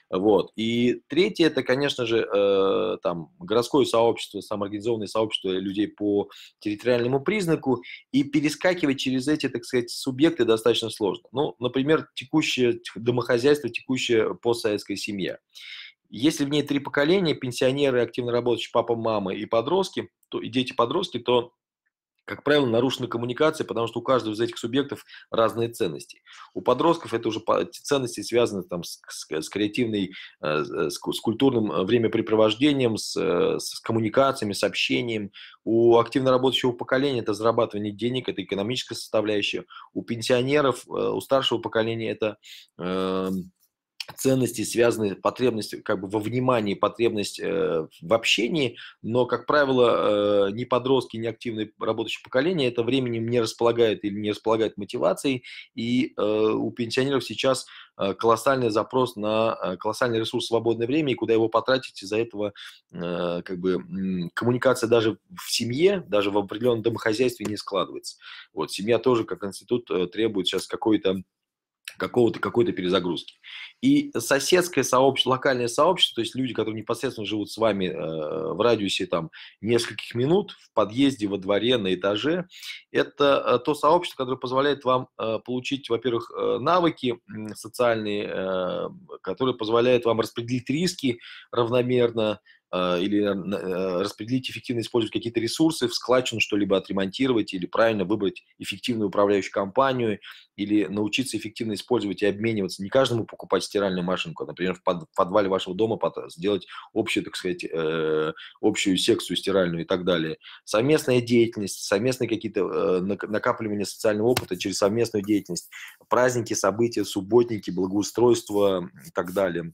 Speaker 2: Вот. И третье, это, конечно же, э, там, городское сообщество, самоорганизованное сообщество людей по территориальному признаку, и перескакивать через эти, так сказать, субъекты достаточно сложно. Ну, например, текущее домохозяйство, текущая постсоветская семья. Если в ней три поколения, пенсионеры, активно работающие папа, мама и подростки, то, и дети-подростки, то как правило, нарушена коммуникация, потому что у каждого из этих субъектов разные ценности. У подростков это уже ценности связаны там, с, с, с креативной, э, с, с культурным э, времяпрепровождением, э, с, с коммуникациями, с общением. У активно работающего поколения это зарабатывание денег, это экономическая составляющая. У пенсионеров, у старшего поколения это... Э, ценности, связанные потребность как бы во внимании, потребность э, в общении, но, как правило, э, ни подростки, ни активное работающее поколение это временем не располагает или не располагает мотивацией, и э, у пенсионеров сейчас э, колоссальный запрос на э, колоссальный ресурс свободное время, и куда его потратить, из-за этого э, как бы э, коммуникация даже в семье, даже в определенном домохозяйстве не складывается. Вот, семья тоже, как институт, э, требует сейчас какой-то какого-то какой-то перезагрузки. И соседское сообщество, локальное сообщество, то есть люди, которые непосредственно живут с вами э, в радиусе там нескольких минут в подъезде, во дворе, на этаже, это э, то сообщество, которое позволяет вам э, получить, во-первых, э, навыки социальные, э, которые позволяют вам распределить риски равномерно, а, или э, э, распределить эффективно, использовать какие-то ресурсы, в складчину что-либо отремонтировать или правильно выбрать эффективную управляющую компанию или научиться эффективно использовать и обмениваться. Не каждому покупать стиральную машинку, а, например, в подвале вашего дома сделать общую, так сказать, э, общую секцию стиральную и так далее. Совместная деятельность, совместные какие-то накапливания социального опыта через совместную деятельность, праздники, события, субботники, благоустройство и так далее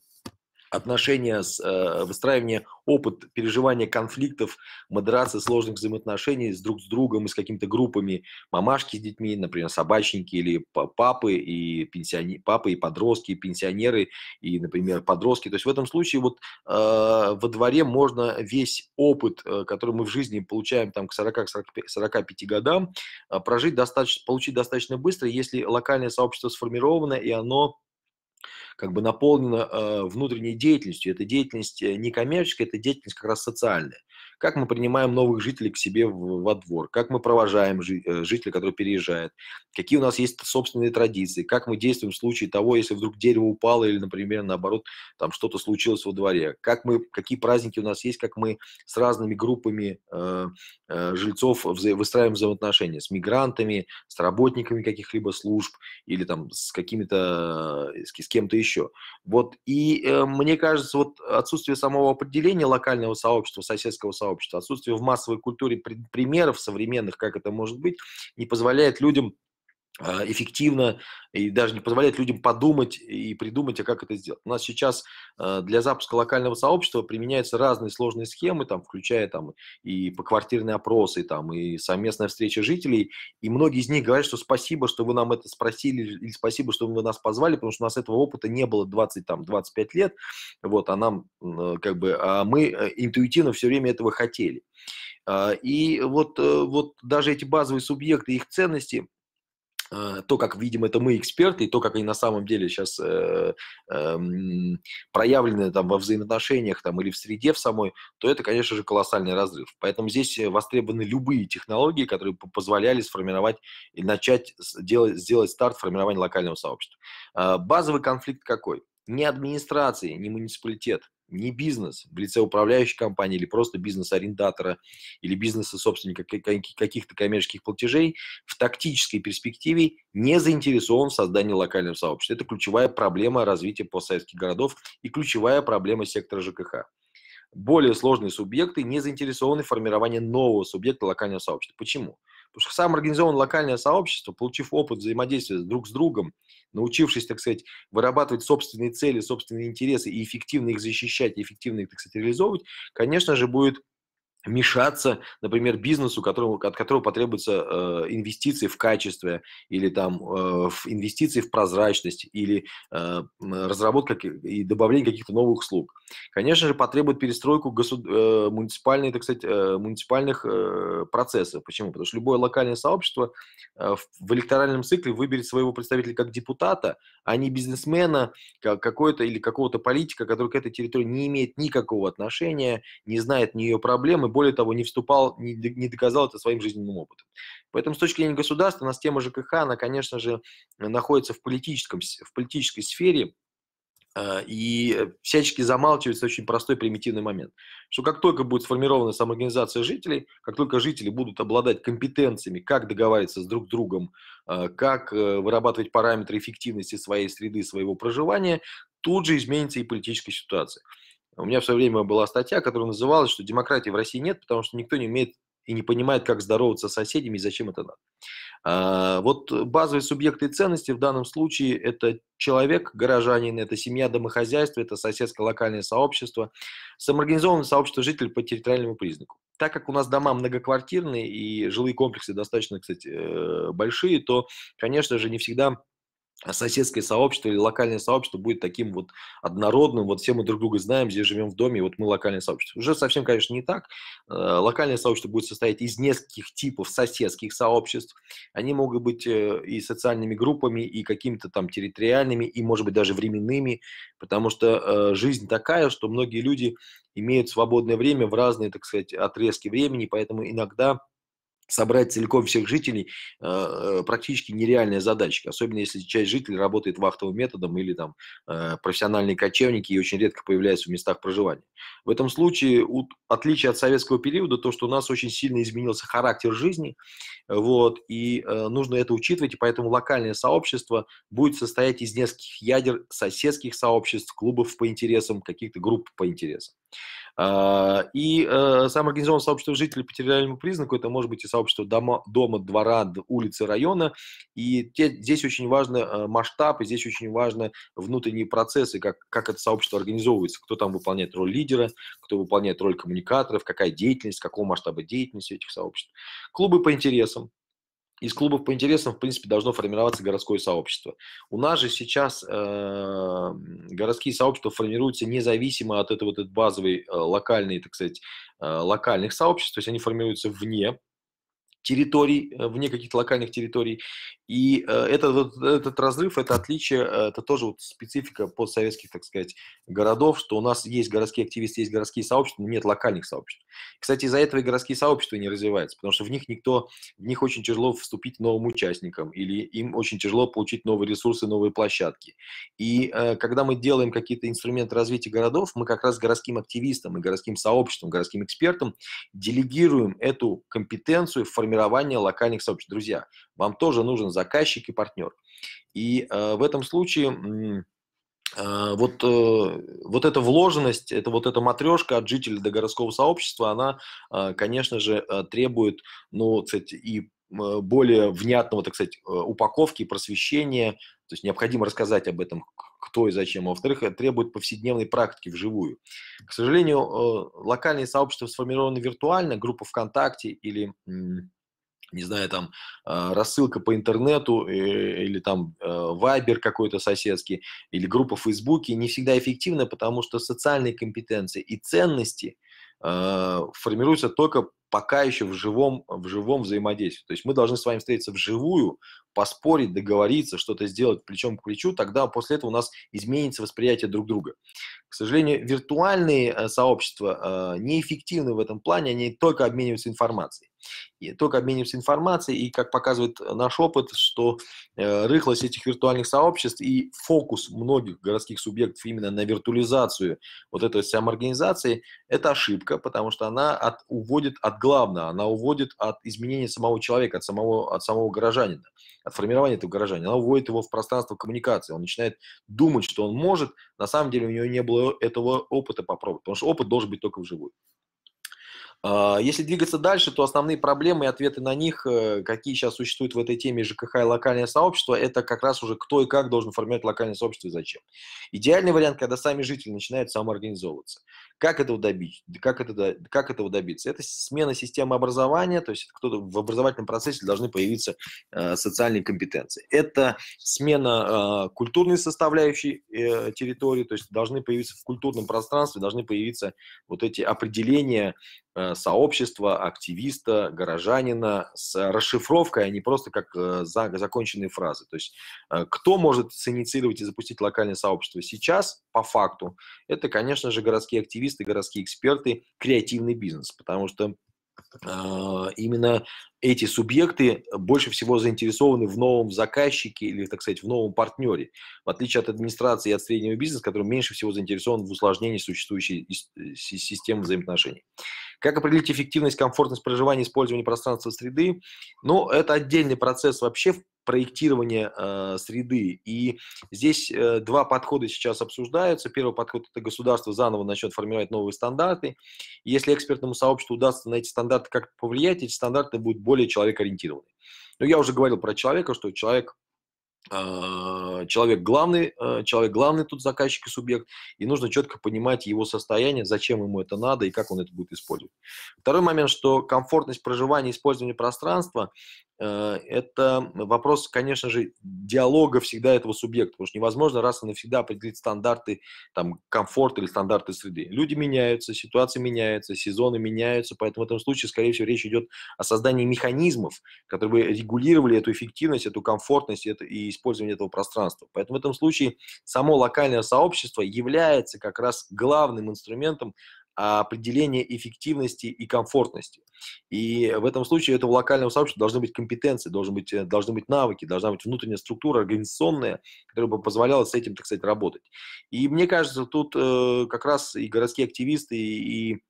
Speaker 2: отношения, с, э, выстраивание, опыт переживания конфликтов, модерации сложных взаимоотношений с друг с другом и с какими-то группами мамашки с детьми, например, собачники или папы и пенсионеры, папы и подростки, и пенсионеры и, например, подростки. То есть в этом случае вот э, во дворе можно весь опыт, э, который мы в жизни получаем там к 40-45 годам, э, прожить достаточно, получить достаточно быстро, если локальное сообщество сформировано и оно как бы наполнена э, внутренней деятельностью. Это деятельность э, не коммерческая, это деятельность как раз социальная как мы принимаем новых жителей к себе в, во двор, как мы провожаем жи, э, жителя, который переезжает, какие у нас есть собственные традиции, как мы действуем в случае того, если вдруг дерево упало или, например, наоборот, там что-то случилось во дворе, как мы, какие праздники у нас есть, как мы с разными группами э, э, жильцов вза- выстраиваем взаимоотношения, с мигрантами, с работниками каких-либо служб или там с какими-то, э, с, с кем-то еще. Вот, и э, мне кажется, вот отсутствие самого определения локального сообщества, соседского сообщества, сообщества, отсутствие в массовой культуре примеров современных, как это может быть, не позволяет людям а, эффективно и даже не позволяет людям подумать и придумать, а как это сделать. У нас сейчас а, для запуска локального сообщества применяются разные сложные схемы, там, включая там, и поквартирные опросы, там, и совместная встреча жителей. И многие из них говорят, что спасибо, что вы нам это спросили, или спасибо, что вы нас позвали, потому что у нас этого опыта не было 20, там, 25 лет, вот, а нам как бы, а мы э, интуитивно все время этого хотели. А, и вот, э, вот даже эти базовые субъекты, их ценности – а, то, как видим это мы, эксперты, и то, как они на самом деле сейчас э, эм, проявлены там во взаимоотношениях там, или в среде в самой, то это, конечно же, колоссальный разрыв. Поэтому здесь э, востребованы любые технологии, которые позволяли сформировать и начать делать, сделать старт формирования локального сообщества. А, базовый конфликт какой? Ни администрации, ни муниципалитет не бизнес в лице управляющей компании или просто бизнес-арендатора или бизнеса собственника каких-то коммерческих платежей в тактической перспективе не заинтересован в создании локального сообщества. Это ключевая проблема развития постсоветских городов и ключевая проблема сектора ЖКХ. Более сложные субъекты не заинтересованы в формировании нового субъекта локального сообщества. Почему? Потому что самоорганизованное локальное сообщество, получив опыт взаимодействия друг с другом, научившись, так сказать, вырабатывать собственные цели, собственные интересы и эффективно их защищать, эффективно их, так сказать, реализовывать, конечно же, будет мешаться, например, бизнесу, которому, от которого потребуются э, инвестиции в качестве или там э, в инвестиции в прозрачность или э, разработка и добавление каких-то новых услуг. Конечно же, потребует перестройку госуд... э, муниципальной, так сказать, э, муниципальных э, процессов. Почему? Потому что любое локальное сообщество э, в электоральном цикле выберет своего представителя как депутата, а не бизнесмена как какой-то или какого-то политика, который к этой территории не имеет никакого отношения, не знает ни ее проблемы, более того, не вступал, не, не доказал это своим жизненным опытом. Поэтому с точки зрения государства у нас тема ЖКХ, она, конечно же, находится в, политическом, в политической сфере, э, и всячески замалчивается очень простой примитивный момент, что как только будет сформирована самоорганизация жителей, как только жители будут обладать компетенциями, как договариваться с друг другом, э, как э, вырабатывать параметры эффективности своей среды, своего проживания, тут же изменится и политическая ситуация. У меня в свое время была статья, которая называлась, что демократии в России нет, потому что никто не умеет и не понимает, как здороваться с соседями и зачем это надо. А, вот базовые субъекты ценности в данном случае это человек, горожанин, это семья, домохозяйство, это соседское локальное сообщество, самоорганизованное сообщество жителей по территориальному признаку. Так как у нас дома многоквартирные и жилые комплексы достаточно, кстати, э, большие, то, конечно же, не всегда соседское сообщество или локальное сообщество будет таким вот однородным, вот все мы друг друга знаем, здесь живем в доме, и вот мы локальное сообщество. Уже совсем, конечно, не так. Э, локальное сообщество будет состоять из нескольких типов соседских сообществ. Они могут быть э, и социальными группами, и какими-то там территориальными, и, может быть, даже временными, потому что э, жизнь такая, что многие люди имеют свободное время в разные, так сказать, отрезки времени, поэтому иногда собрать целиком всех жителей а, практически нереальная задачка, особенно если часть жителей работает вахтовым методом или там а, профессиональные кочевники и очень редко появляются в местах проживания. В этом случае отличие от советского периода то, что у нас очень сильно изменился характер жизни, вот, и а, нужно это учитывать, и поэтому локальное сообщество будет состоять из нескольких ядер соседских сообществ, клубов по интересам, каких-то групп по интересам. А, и э, самоорганизованное сообщество жителей по территориальному признаку, это может быть и сообщество дома, дома двора, улицы, района. И те, здесь очень важно э, масштаб, и здесь очень важно внутренние процессы, как, как это сообщество организовывается, кто там выполняет роль лидера, кто выполняет роль коммуникаторов, какая деятельность, какого масштаба деятельности этих сообществ. Клубы по интересам, из клубов по интересам, в принципе, должно формироваться городское сообщество. У нас же сейчас э, городские сообщества формируются независимо от этого вот этой базовой э, локальной, так сказать, э, локальных сообществ, то есть они формируются вне территорий, э, вне каких-то локальных территорий. И э, этот, этот разрыв, это отличие, э, это тоже вот специфика постсоветских, так сказать, городов, что у нас есть городские активисты, есть городские сообщества, но нет локальных сообществ. Кстати, из-за этого и городские сообщества не развиваются, потому что в них никто, в них очень тяжело вступить новым участникам, или им очень тяжело получить новые ресурсы, новые площадки. И э, когда мы делаем какие-то инструменты развития городов, мы как раз городским активистам и городским сообществам, городским экспертам делегируем эту компетенцию формирования локальных сообществ. Друзья, вам тоже нужен заказчик и партнер. И э, в этом случае э, вот, э, вот эта вложенность, это вот эта матрешка от жителей до городского сообщества, она, э, конечно же, э, требует, ну, кстати, и э, более внятного, так сказать, э, упаковки, просвещения, то есть необходимо рассказать об этом, кто и зачем. А во-вторых, требует повседневной практики вживую. К сожалению, локальные сообщества сформированы виртуально, группа ВКонтакте или не знаю, там, а, рассылка по интернету э, или там э, вайбер какой-то соседский или группа в Фейсбуке не всегда эффективна, потому что социальные компетенции и ценности а, формируются только пока еще в живом, в живом взаимодействии. То есть мы должны с вами встретиться вживую, поспорить, договориться, что-то сделать плечом к плечу, тогда после этого у нас изменится восприятие друг друга. К сожалению, виртуальные э, сообщества э, неэффективны в этом плане, они только обмениваются информацией. И только обмениваются информацией, и как показывает э, наш опыт, что рыхлость этих виртуальных сообществ и фокус многих городских субъектов именно на виртуализацию вот этой самоорганизации – это ошибка, потому что она от, уводит от главное, она уводит от изменения самого человека, от самого, от самого горожанина, от формирования этого горожанина. Она уводит его в пространство коммуникации. Он начинает думать, что он может. На самом деле у него не было этого опыта попробовать, потому что опыт должен быть только вживую. А, если двигаться дальше, то основные проблемы и ответы на них, э, какие сейчас существуют в этой теме ЖКХ и локальное сообщество, это как раз уже кто и как должен формировать локальное сообщество и зачем. Идеальный вариант, когда сами жители начинают самоорганизовываться. Как этого добиться? Как, это, как этого добиться? Это смена системы образования, то есть кто-то в образовательном процессе должны появиться э, социальные компетенции. Это смена э, культурной составляющей э, территории, то есть должны появиться в культурном пространстве, должны появиться вот эти определения Э, сообщества, активиста, горожанина с расшифровкой, а не просто как э, за, законченные фразы. То есть э, кто может синициировать и запустить локальное сообщество сейчас, по факту, это, конечно же, городские активисты, городские эксперты, креативный бизнес, потому что а, именно эти субъекты больше всего заинтересованы в новом заказчике или, так сказать, в новом партнере, в отличие от администрации и от среднего бизнеса, который меньше всего заинтересован в усложнении существующей э, системы взаимоотношений. Как определить эффективность, комфортность проживания, использование пространства среды? Ну, это отдельный процесс вообще, в проектирования э, среды. И здесь э, два подхода сейчас обсуждаются. Первый подход – это государство заново начнет формировать новые стандарты. И если экспертному сообществу удастся на эти стандарты как-то повлиять, эти стандарты будут более человекоориентированы. Но я уже говорил про человека, что человек э, человек главный, э, человек главный тут заказчик и субъект, и нужно четко понимать его состояние, зачем ему это надо и как он это будет использовать. Второй момент, что комфортность проживания и использования пространства Э, это вопрос, конечно же, диалога всегда этого субъекта, потому что невозможно раз и навсегда определить стандарты там, комфорта или стандарты среды. Люди меняются, ситуации меняются, сезоны меняются, поэтому в этом случае, скорее всего, речь идет о создании механизмов, которые бы регулировали эту эффективность, эту комфортность это, и использование этого пространства. Поэтому в этом случае само локальное сообщество является как раз главным инструментом а определение эффективности и комфортности. И в этом случае это в локальном сообщества должны быть компетенции, должны быть, э, должны быть навыки, должна быть внутренняя структура организационная, которая бы позволяла с этим, так сказать, работать. И мне кажется, тут э, как раз и городские активисты, и, и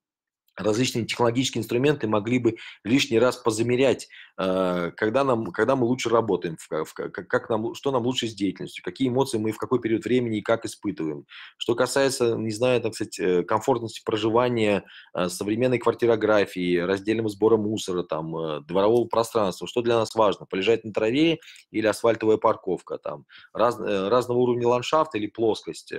Speaker 2: различные технологические инструменты могли бы лишний раз позамерять, э, когда, нам, когда мы лучше работаем, как нам, что нам лучше с деятельностью, какие эмоции мы в какой период времени и как испытываем. Что касается, не знаю, так сказать, э, комфортности проживания, э, современной квартирографии, раздельного сбора мусора, там, дворового пространства, что для нас важно, полежать на траве или асфальтовая парковка, там, раз, разного уровня ландшафта или плоскость,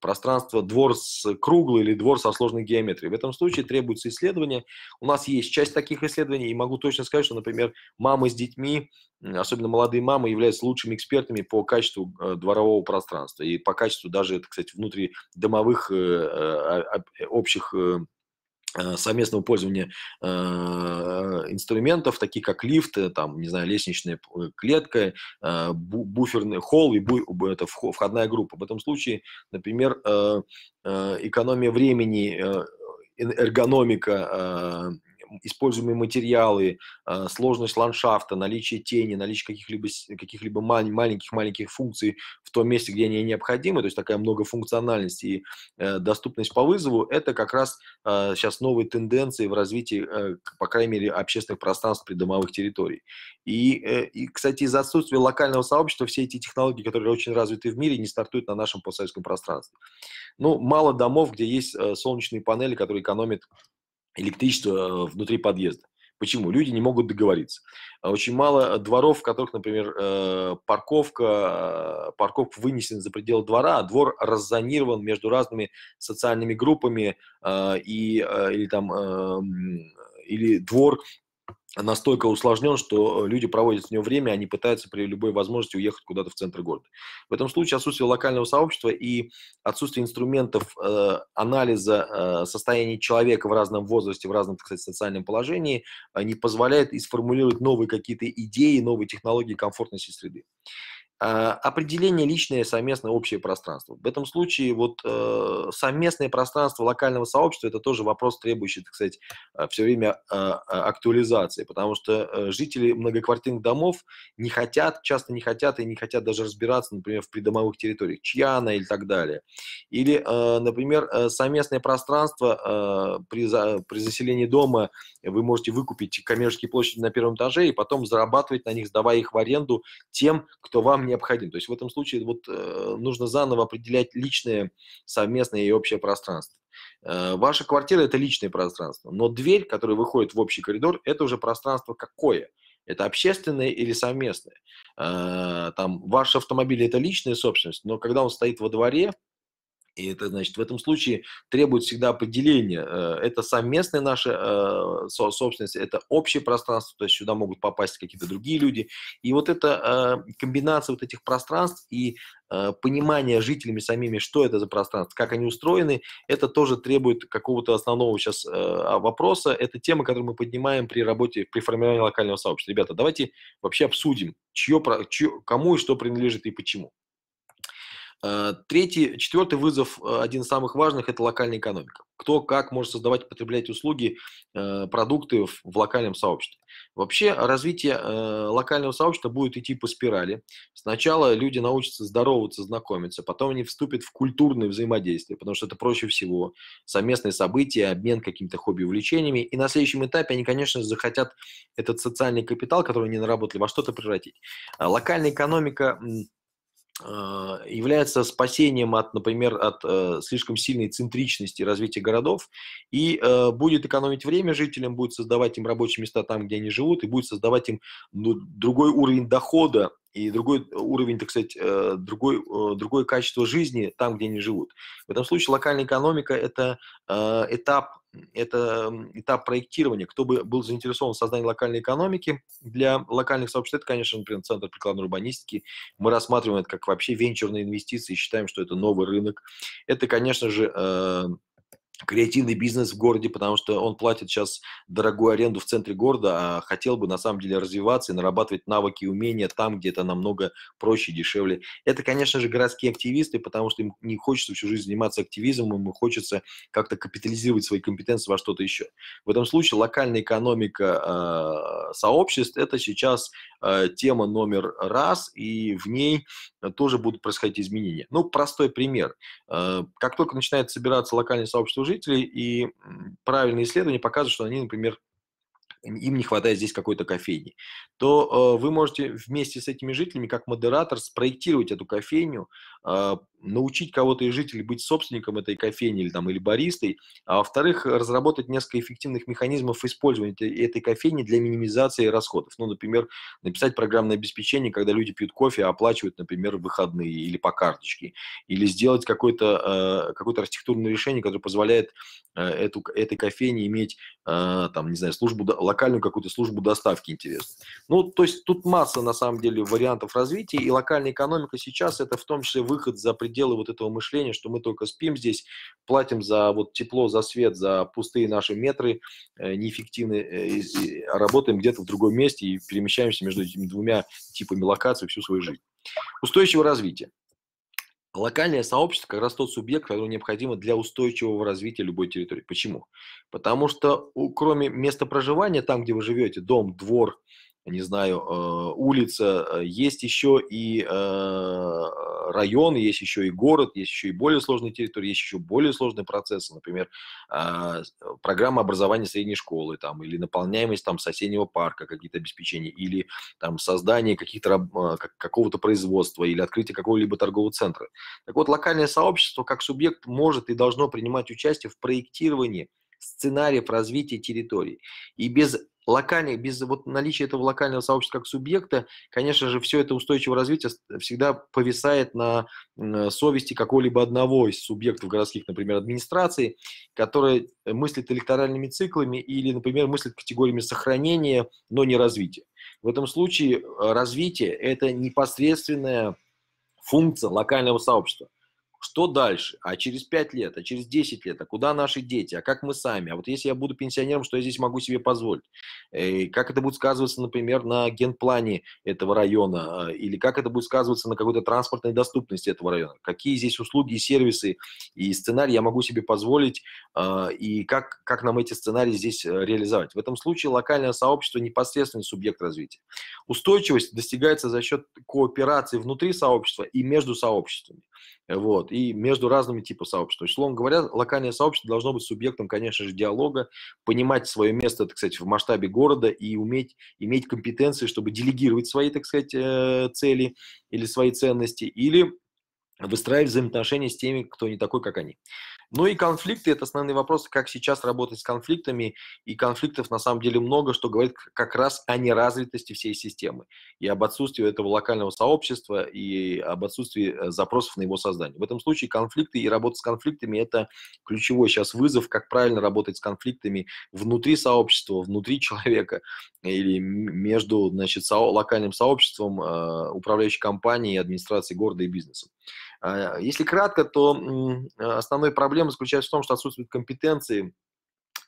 Speaker 2: пространство двор с круглой или двор со сложной геометрией. В этом случае требуется исследование. У нас есть часть таких исследований, и могу точно сказать, что, например, мамы с детьми, особенно молодые мамы, являются лучшими экспертами по качеству э, дворового пространства и по качеству даже, кстати внутри домовых э, э, а, общих Э, совместного пользования э, инструментов, таких как лифты, э, там, не знаю, лестничная клетка, буферный холл и бу это входная группа. В этом случае, например, экономия времени эргономика используемые материалы, э, сложность ландшафта, наличие тени, наличие каких-либо каких маленьких-маленьких функций в том месте, где они необходимы, то есть такая многофункциональность и э, доступность по вызову, это как раз сейчас э, новые тенденции в развитии, по крайней мере, общественных пространств придомовых территорий. И, и, кстати, из-за отсутствия локального сообщества все эти технологии, которые очень развиты в мире, не стартуют на нашем постсоветском пространстве. Ну, мало домов, где есть солнечные панели, которые экономят электричество э, внутри подъезда. Почему? Люди не могут договориться. А очень мало дворов, в которых, например, э, парковка, э, парковка вынесена за пределы двора, а двор раззонирован между разными социальными группами и, или, там, или двор настолько усложнен, что э, люди проводят в нем время, они пытаются при любой возможности уехать куда-то в центр города. В этом случае отсутствие локального сообщества и отсутствие инструментов э, анализа э, состояния человека в разном возрасте, в разном, так сказать, социальном положении э, не позволяет и сформулировать новые какие-то идеи, новые технологии комфортности среды. А, определение личное, совместное, общее пространство. В этом случае вот э, совместное пространство локального сообщества – это тоже вопрос, требующий, так сказать, э, все время э, актуализации, потому что э, жители многоквартирных домов не хотят, часто не хотят и не хотят даже разбираться, например, в придомовых территориях, чья она или так далее. Или, э, например, э, совместное пространство э, при, за, при заселении дома вы можете выкупить коммерческие площади на первом этаже и потом зарабатывать на них, сдавая их в аренду тем, кто вам необходим. То есть в этом случае вот э, нужно заново определять личное, совместное и общее пространство. Э, ваша квартира – это личное пространство, но дверь, которая выходит в общий коридор, это уже пространство какое? Это общественное или совместное? Э, там, ваш автомобиль – это личная собственность, но когда он стоит во дворе, и это значит, в этом случае требует всегда определения. Э, это совместная наша э, собственность, это общее пространство, то есть сюда могут попасть какие-то другие люди. И вот эта э, комбинация вот этих пространств и понимание жителями самими, что это за пространство, как они устроены, это тоже требует какого-то основного сейчас а, вопроса. Это тема, которую мы поднимаем при работе, при формировании локального сообщества. Ребята, давайте вообще обсудим, чье, чье, кому и что принадлежит и почему. Э, третий, четвертый вызов, э, один из самых важных, это локальная экономика. Кто как может создавать, потреблять услуги, э, продукты в, локальном сообществе. Вообще развитие локального сообщества будет идти по спирали. Сначала люди научатся здороваться, знакомиться, потом они вступят в культурное взаимодействие, потому что это проще всего. Совместные события, обмен какими-то хобби, увлечениями. И на следующем этапе они, конечно захотят этот социальный капитал, который они наработали, во что-то превратить. Локальная экономика а, является спасением от, например, от э, слишком сильной центричности развития городов и э, будет экономить время жителям, будет создавать им рабочие места там, где они живут, и будет создавать им ну, другой уровень дохода и другой уровень, так сказать, э, другой, э, другое качество жизни там, где они живут. В этом случае локальная экономика – это э, этап это этап проектирования. Кто бы был заинтересован в создании локальной экономики для локальных сообществ, это, конечно, например, Центр прикладной урбанистики. Мы рассматриваем это как вообще венчурные инвестиции, считаем, что это новый рынок. Это, конечно же, э, креативный бизнес в городе, потому что он платит сейчас дорогую аренду в центре города, а хотел бы на самом деле развиваться и нарабатывать навыки и умения там, где это намного проще, и дешевле. Это, конечно же, городские активисты, потому что им не хочется всю жизнь заниматься активизмом, им хочется как-то капитализировать свои компетенции во что-то еще. В этом случае локальная экономика э, сообществ – это сейчас э, тема номер раз, и в ней Э, тоже будут происходить изменения. Ну, простой пример. Э, как только начинает собираться локальное сообщество жителей, и правильные исследования показывают, что они, например, им не хватает здесь какой-то кофейни, то э, вы можете вместе с этими жителями, как модератор, спроектировать эту кофейню, э, научить кого-то из жителей быть собственником этой кофейни или, там, или баристой, а во-вторых, разработать несколько эффективных механизмов использования этой, кофейни для минимизации расходов. Ну, например, написать программное обеспечение, когда люди пьют кофе, а оплачивают, например, выходные или по карточке, или сделать э, какое-то э, какое архитектурное решение, которое позволяет э, эту, этой кофейне иметь а, там, не знаю, службу, локальную какую-то службу доставки интересно. Ну, то есть тут масса, на самом деле, вариантов развития, и локальная экономика сейчас – это в том числе выход за пределы вот этого мышления, что мы только спим здесь, платим за вот тепло, за свет, за пустые наши метры, э, неэффективны, э, работаем где-то в другом месте и перемещаемся между этими двумя типами локаций всю свою жизнь. Устойчивое развитие. Локальное сообщество как раз тот субъект, который необходимо для устойчивого развития любой территории. Почему? Потому что у, кроме места проживания, там, где вы живете, дом, двор, не знаю, э, улица, э, есть еще и э, район, есть еще и город, есть еще и более сложные территории, есть еще более сложные процессы, например, а, программа образования средней школы там, или наполняемость там соседнего парка, какие-то обеспечения, или там создание каких-то, какого-то производства или открытие какого-либо торгового центра. Так вот, локальное сообщество как субъект может и должно принимать участие в проектировании сценариев развития территории. И без локальный, без вот наличия этого локального сообщества как субъекта, конечно же, все это устойчивое развитие всегда повисает на совести какого-либо одного из субъектов городских, например, администрации, которые мыслят электоральными циклами или, например, мыслят категориями сохранения, но не развития. В этом случае э, развитие – это непосредственная функция локального сообщества что дальше? А через 5 лет, а через 10 лет, а куда наши дети, а как мы сами? А вот если я буду пенсионером, что я здесь могу себе позволить? И э, как это будет сказываться, например, на генплане этого района? Э, или как это будет сказываться на какой-то транспортной доступности этого района? Какие здесь услуги сервисы и сценарии я могу себе позволить? Э, и как, как нам эти сценарии здесь реализовать? В этом случае локальное сообщество – непосредственный субъект развития. Устойчивость достигается за счет кооперации внутри сообщества и между сообществами вот, и между разными типами сообществ. То есть, словом говоря, локальное сообщество должно быть субъектом, конечно же, диалога, понимать свое место, так сказать, в масштабе города и уметь иметь компетенции, чтобы делегировать свои, так сказать, э, цели или свои ценности, или выстраивать взаимоотношения с теми, кто не такой, как они. Ну и конфликты – это основные вопросы, как сейчас работать с конфликтами. И конфликтов на самом деле много, что говорит как раз о неразвитости всей системы и об отсутствии этого локального сообщества и об отсутствии э, запросов на его создание. В этом случае конфликты и работа с конфликтами – это ключевой сейчас вызов, как правильно работать с конфликтами внутри сообщества, внутри человека или между значит, локальным сообществом, э, управляющей компанией, администрацией города и бизнесом. А, если кратко, то а, основной проблема заключается в том, что отсутствуют компетенции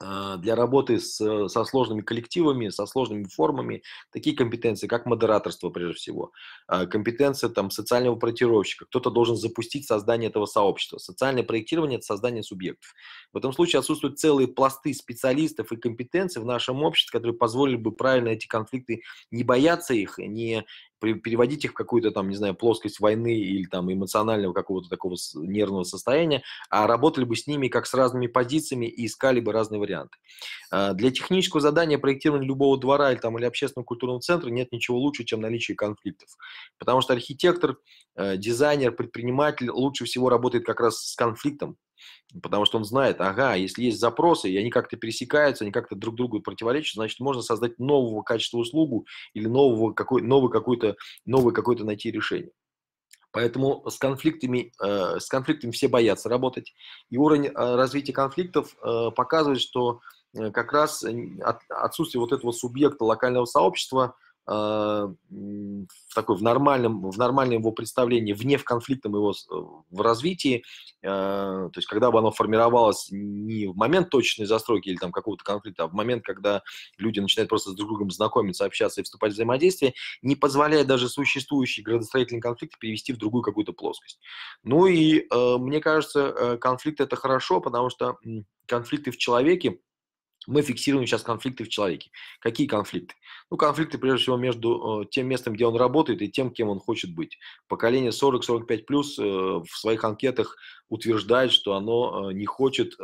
Speaker 2: а, для работы с, со сложными коллективами, со сложными формами, такие компетенции, как модераторство, прежде всего, компетенция там, социального проектировщика. Кто-то должен запустить создание этого сообщества. Социальное проектирование – это создание субъектов. В этом случае отсутствуют целые пласты специалистов и компетенций в нашем обществе, которые позволили бы правильно эти конфликты не бояться их, не, переводить их в какую-то там, не знаю, плоскость войны или там эмоционального какого-то такого нервного состояния, а работали бы с ними как с разными позициями и искали бы разные варианты. А, для технического задания проектирования любого двора или, там, или общественного культурного центра нет ничего лучше, чем наличие конфликтов. Потому что архитектор, э, дизайнер, предприниматель лучше всего работает как раз с конфликтом, Потому что он знает, ага, если есть запросы, и они как-то пересекаются, они как-то друг другу противоречат, значит, можно создать нового качества услугу или нового какой, новый какой-то, новый какой-то найти решение. Поэтому с конфликтами, э, с конфликтами все боятся работать. И уровень э, развития конфликтов э, показывает, что э, как раз э, отсутствие вот этого субъекта локального сообщества – а, в такой в нормальном, в нормальном его представлении, вне в конфликтном его э, в развитии, а, то есть когда бы оно формировалось не в момент точной застройки или там какого-то конфликта, а в момент, когда люди начинают просто с друг другом знакомиться, общаться и вступать в взаимодействие, не позволяя даже существующий градостроительный конфликт перевести в другую какую-то плоскость. Ну и э, мне кажется, э, конфликт это хорошо, потому что конфликты в человеке, мы фиксируем сейчас конфликты в человеке. Какие конфликты? Ну, конфликты, прежде всего, между э, тем местом, где он работает, и тем, кем он хочет быть. Поколение 40-45 плюс э, в своих анкетах утверждает, что оно э, не хочет э,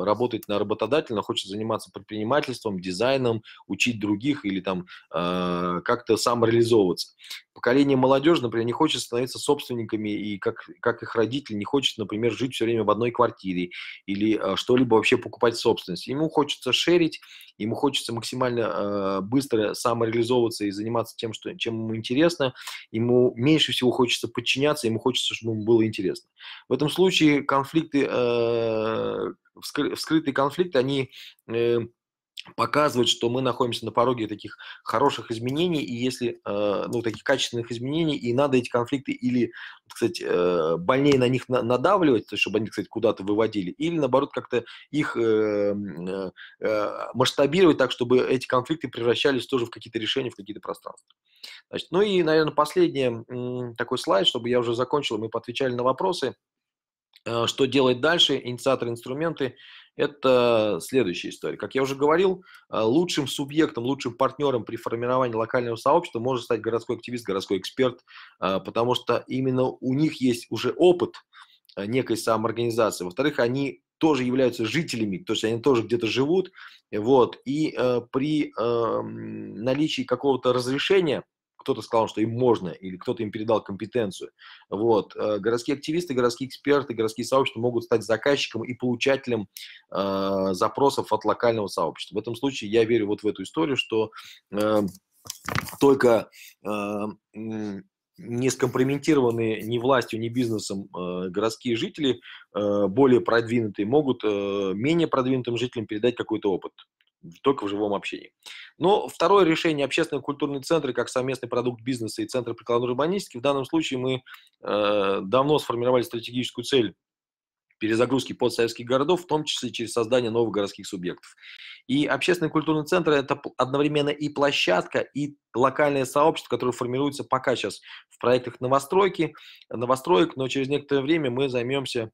Speaker 2: работать на работодателя, хочет заниматься предпринимательством, дизайном, учить других или там э, как-то самореализовываться. Поколение молодежи, например, не хочет становиться собственниками и как, как их родители не хочет, например, жить все время в одной квартире или э, что-либо вообще покупать в собственность. Ему хочется шерить, ему хочется максимально э, быстро самореализовываться и заниматься тем, что, чем ему интересно, ему меньше всего хочется подчиняться, ему хочется, чтобы ему было интересно. В этом случае конфликты, э, вскры, вскрытые конфликты, они э, показывает, что мы находимся на пороге таких хороших изменений, и если, э, ну, таких качественных изменений, и надо эти конфликты или, кстати, э, больнее на них надавливать, чтобы они, кстати, куда-то выводили, или, наоборот, как-то их э, масштабировать так, чтобы эти конфликты превращались тоже в какие-то решения, в какие-то пространства. Значит, ну и, наверное, последний такой слайд, чтобы я уже закончил, мы поотвечали на вопросы что делать дальше, инициаторы, инструменты это следующая история. Как я уже говорил, э, лучшим субъектом, лучшим партнером при формировании локального сообщества может стать городской активист, городской эксперт, э, потому что именно у них есть уже опыт э, некой самоорганизации. Во-вторых, они тоже являются жителями, то есть они тоже где-то живут, вот, и э, при э, наличии какого-то разрешения кто-то сказал, что им можно, или кто-то им передал компетенцию. Вот. Э, городские активисты, городские эксперты, городские сообщества могут стать заказчиком и получателем э, запросов от локального сообщества. В этом случае я верю вот в эту историю, что э, только э, не скомпрометированные ни властью, ни бизнесом э, городские жители, э, более продвинутые, могут э, менее продвинутым жителям передать какой-то опыт только в живом общении. Но второе решение общественные культурные центры как совместный продукт бизнеса и центры прикладной урбанистики. В данном случае мы э, давно сформировали стратегическую цель перезагрузки подсоветских городов, в том числе через создание новых городских субъектов. И общественные культурные центры это одновременно и площадка, и локальное сообщество, которое формируется пока сейчас в проектах новостройки, новостроек, но через некоторое время мы займемся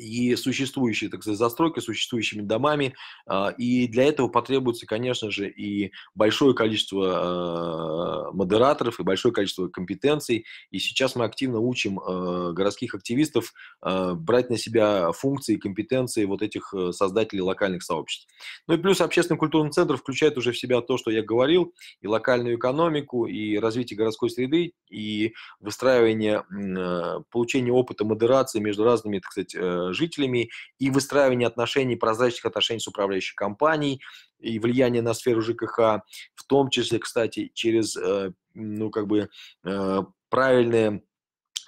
Speaker 2: и существующей, так сказать, застройкой, существующими домами. А, и для этого потребуется, конечно же, и большое количество э, модераторов, и большое количество компетенций. И сейчас мы активно учим э, городских активистов э, брать на себя функции и компетенции вот этих создателей локальных сообществ. Ну и плюс общественный культурный центр включает уже в себя то, что я говорил, и локальную экономику, и развитие городской среды, и выстраивание, получение опыта модерации между разными, так сказать, Э, жителями и выстраивание отношений, прозрачных отношений с управляющей компанией и влияние на сферу ЖКХ, в том числе, кстати, через, э, ну, как бы э, правильное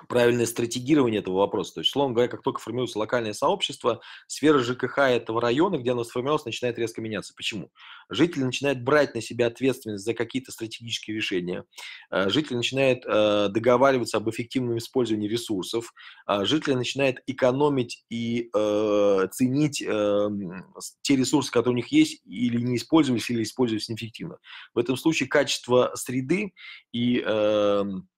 Speaker 2: правильное стратегирование этого вопроса. То есть, словом говоря, как только формируется локальное сообщество, сфера ЖКХ этого района, где оно сформировалось, начинает резко меняться. Почему? Жители начинают брать на себя ответственность за какие-то стратегические решения, э, жители начинают э, договариваться об эффективном использовании ресурсов, э, жители начинают экономить и ценить те ресурсы, которые у них есть, или не использовались, или использовались неэффективно. В этом случае качество среды и эм,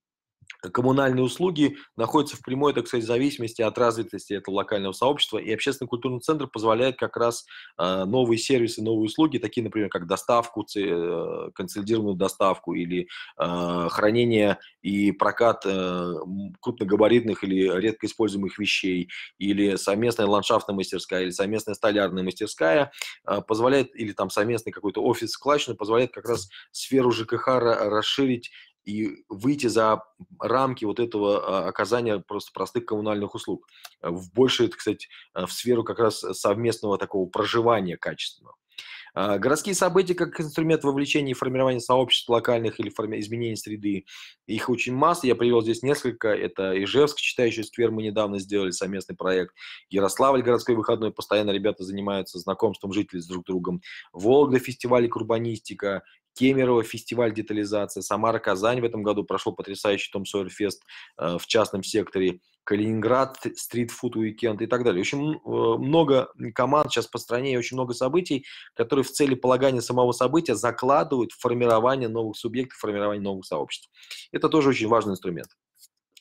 Speaker 2: коммунальные услуги находятся в прямой, так сказать, зависимости от развитости этого локального сообщества, и общественный культурный центр позволяет как раз э, новые сервисы, новые услуги, такие, например, как доставку, э, консолидированную доставку или э, хранение и прокат э, крупногабаритных или редко используемых вещей, или совместная ландшафтная мастерская, или совместная столярная мастерская, э, позволяет, или там совместный какой-то офис складчины, позволяет как раз сферу ЖКХ расширить и выйти за рамки вот этого а, оказания просто простых коммунальных услуг. Э, в больше, кстати, э, в сферу как раз совместного такого проживания качественного. А, городские события как инструмент вовлечения и формирования сообществ локальных или форми... изменений среды. Их очень масса. Я привел здесь несколько. Это Ижевск, читающий сквер, мы недавно сделали совместный проект. Ярославль, городской выходной. Постоянно ребята занимаются знакомством жителей с друг другом. Волга, фестиваль курбанистика. Кемерово, фестиваль детализации, Самара, Казань в этом году прошел потрясающий Том Сойер Фест э, в частном секторе. Калининград, стритфуд уикенд и так далее. Очень э, много команд сейчас по стране и очень много событий, которые в цели полагания самого события закладывают формирование новых субъектов, формирование новых сообществ. Это тоже очень важный инструмент.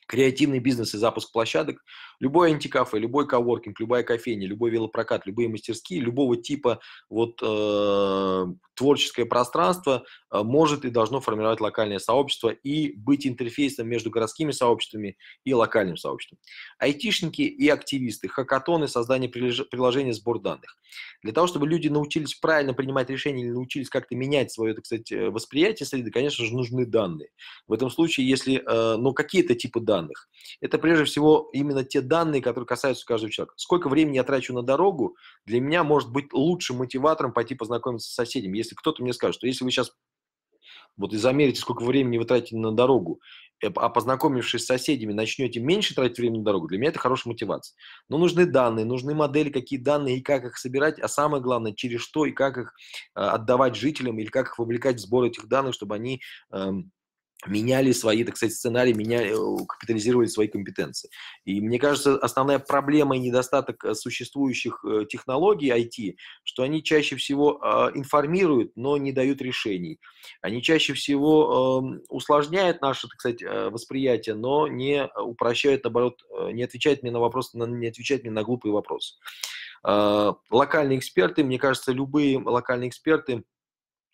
Speaker 2: Креативный бизнес и запуск площадок Любой антикафе, любой коворкинг, любая кофейня, любой велопрокат, любые мастерские, любого типа вот э, творческое пространство э, может и должно формировать локальное сообщество и быть интерфейсом между городскими сообществами и локальным сообществом. Айтишники и активисты, хакатоны, создание приложения, сбор данных. Для того, чтобы люди научились правильно принимать решения или научились как-то менять свое, так сказать, э, восприятие среды, конечно же, нужны данные. В этом случае, если, э, ну, какие-то типы данных, это прежде всего именно те данные, которые касаются каждого человека. Сколько времени я трачу на дорогу, для меня может быть лучшим мотиватором пойти познакомиться с соседями. Если кто-то мне скажет, что если вы сейчас вот и замерите, сколько времени вы тратите на дорогу, э, а познакомившись с соседями, начнете меньше тратить время на дорогу, для меня это хорошая мотивация. Но нужны данные, нужны модели, какие данные и как их собирать, а самое главное, через что и как их э, отдавать жителям или как их вовлекать в сбор этих данных, чтобы они эм, меняли свои, так сказать, сценарии, меняли, э, капитализировали свои компетенции. И мне кажется, основная проблема и недостаток э, существующих э, технологий IT, что они чаще всего а, информируют, но не дают решений. Они чаще всего эм, усложняют наше, так сказать, восприятие, но не упрощают, наоборот, не отвечают мне на вопросы, не отвечают мне на глупые вопросы. Локальные эксперты, мне кажется, любые локальные эксперты –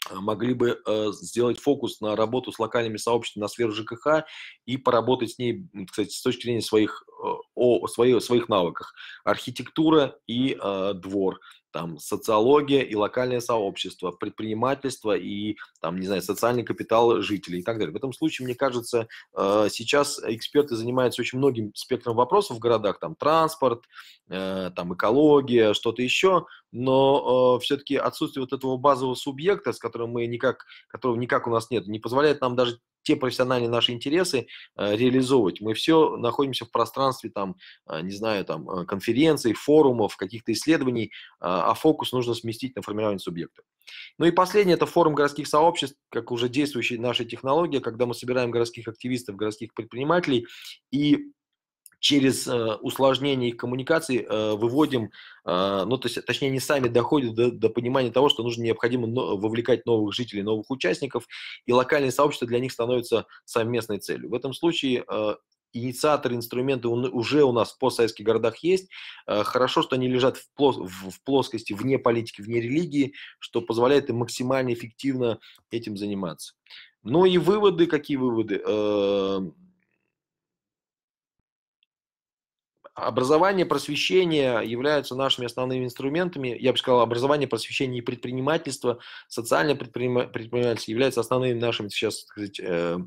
Speaker 2: Э, могли бы э, сделать фокус на работу с локальными сообществами на сферу ЖКХ и поработать с ней, кстати, с точки зрения своих, э, о, своих, своих навыков. Архитектура и э, двор там социология и локальное сообщество, предпринимательство и там, не знаю, социальный капитал жителей и так далее. В этом случае, мне кажется, э, сейчас эксперты занимаются очень многим спектром вопросов в городах, там транспорт, э, там экология, что-то еще, но э, все-таки отсутствие вот этого базового субъекта, с которым мы никак, которого никак у нас нет, не позволяет нам даже те профессиональные наши интересы э, реализовывать. Мы все находимся в пространстве, там, а, не знаю, там, э, конференций, форумов, каких-то исследований, а, а фокус нужно сместить на формирование субъекта. Ну и последнее – это форум городских сообществ, как уже действующая наша технология, когда мы собираем городских активистов, городских предпринимателей и через э, усложнение их коммуникации э, выводим, э, ну, то есть, точнее, не сами доходят до, до понимания того, что нужно необходимо но, вовлекать новых жителей, новых участников, и локальные сообщества для них становятся совместной целью. В этом случае э, инициаторы, инструменты уже у нас в постсоветских городах есть. Э, хорошо, что они лежат в, плос в плоскости вне политики, вне религии, что позволяет им максимально эффективно этим заниматься. Ну и выводы, какие выводы? Эм, Образование, просвещение являются нашими основными инструментами. Я бы сказал, образование, просвещение и предпринимательство, социальное предпринимательство является основными нашими сейчас, так сказать, э,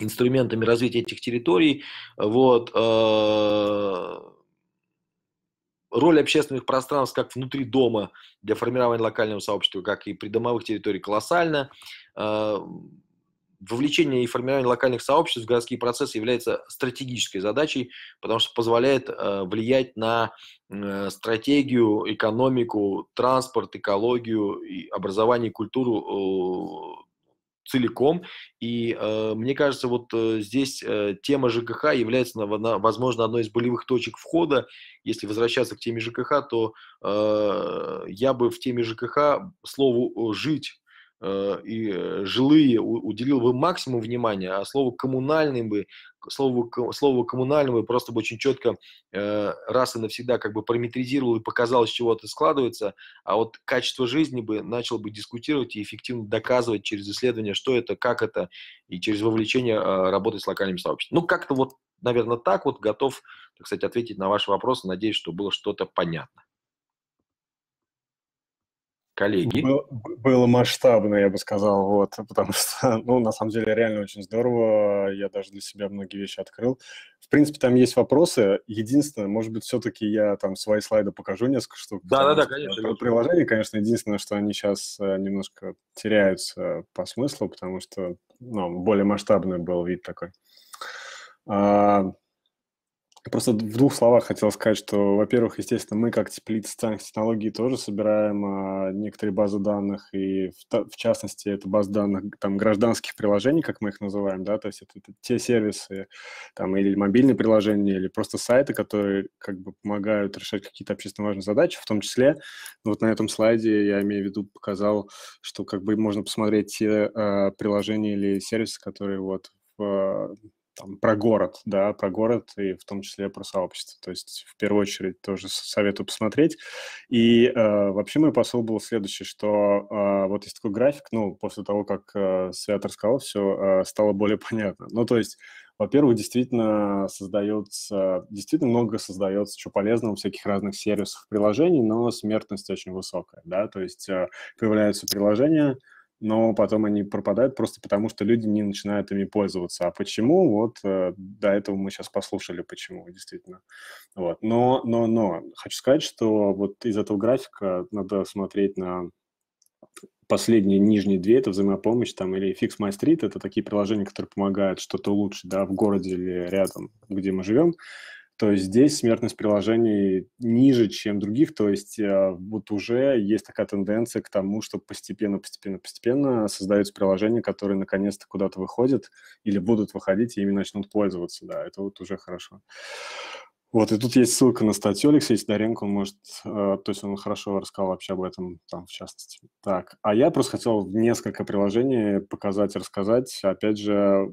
Speaker 2: инструментами развития этих территорий. Вот. Э, роль общественных пространств как внутри дома для формирования локального сообщества, как и придомовых территорий колоссальна. Э, вовлечение и формирование локальных сообществ в городские процессы является стратегической задачей, потому что позволяет э, влиять на э, стратегию, экономику, транспорт, экологию, и образование культуру э, целиком. И э, мне кажется, вот э, здесь э, тема ЖКХ является, на, на, возможно, одной из болевых точек входа. Если возвращаться к теме ЖКХ, то э, я бы в теме ЖКХ слову э, «жить» Э, и э, жилые уделил бы максимум внимания, а слово коммунальный бы, слово, слово коммунальный бы просто бы очень четко э, раз и навсегда как бы параметризировал и показал, из чего это складывается, а вот качество жизни бы начал бы дискутировать и эффективно доказывать через исследования, что это, как это, и через вовлечение работы с локальными сообществами. Ну, как-то вот, наверное, так вот готов, так сказать, ответить на ваши вопросы. Надеюсь, что было что-то понятно
Speaker 1: коллеги. Было масштабно, я бы сказал, вот, потому что, ну, на самом деле, реально очень здорово, я даже для себя многие вещи открыл. В принципе, там есть вопросы. Единственное, может быть, все-таки я там свои слайды покажу несколько штук. Да-да-да, конечно. Это приложение, конечно, единственное, что они сейчас э, немножко теряются по смыслу, потому что, ну, более масштабный был вид такой. А, Просто в двух словах хотел сказать, что, во-первых, естественно, мы как теплица социальных технологий тоже собираем а, некоторые базы данных, и в, в частности, это базы данных там, гражданских приложений, как мы их называем, да, то есть это, это те сервисы, там, или мобильные приложения, или просто сайты, которые как бы помогают решать какие-то общественно важные задачи, в том числе, ну, вот на этом слайде я имею в виду показал, что как бы можно посмотреть те а, приложения или сервисы, которые вот там, про город, да, про город и в том числе про сообщество. То есть в первую очередь тоже советую посмотреть. И э, вообще мой посыл был следующий, что э, вот есть такой график, ну, после того, как э, Свят рассказал все, э, стало более понятно. Ну, то есть во-первых, действительно создается, действительно много создается чего полезного всяких разных сервисов, приложений, но смертность очень высокая, да, то есть э, появляются приложения, но потом они пропадают просто потому, что люди не начинают ими пользоваться. А почему? Вот э, до этого мы сейчас послушали, почему, действительно. Вот. Но, но, но, хочу сказать, что вот из этого графика надо смотреть на последние нижние две – это взаимопомощь там, или Fix My Street – это такие приложения, которые помогают что-то улучшить да, в городе или рядом, где мы живем то есть здесь смертность приложений ниже, чем других, то есть э, вот уже есть такая тенденция к тому, что постепенно, постепенно, постепенно создаются приложения, которые наконец-то куда-то выходят или будут выходить и ими начнут пользоваться, да, это вот уже хорошо. Вот, и тут есть ссылка на статью Алексея Сидоренко, он может, э, то есть он хорошо рассказал вообще об этом там в частности. Так, а я просто хотел несколько приложений показать, рассказать, опять же,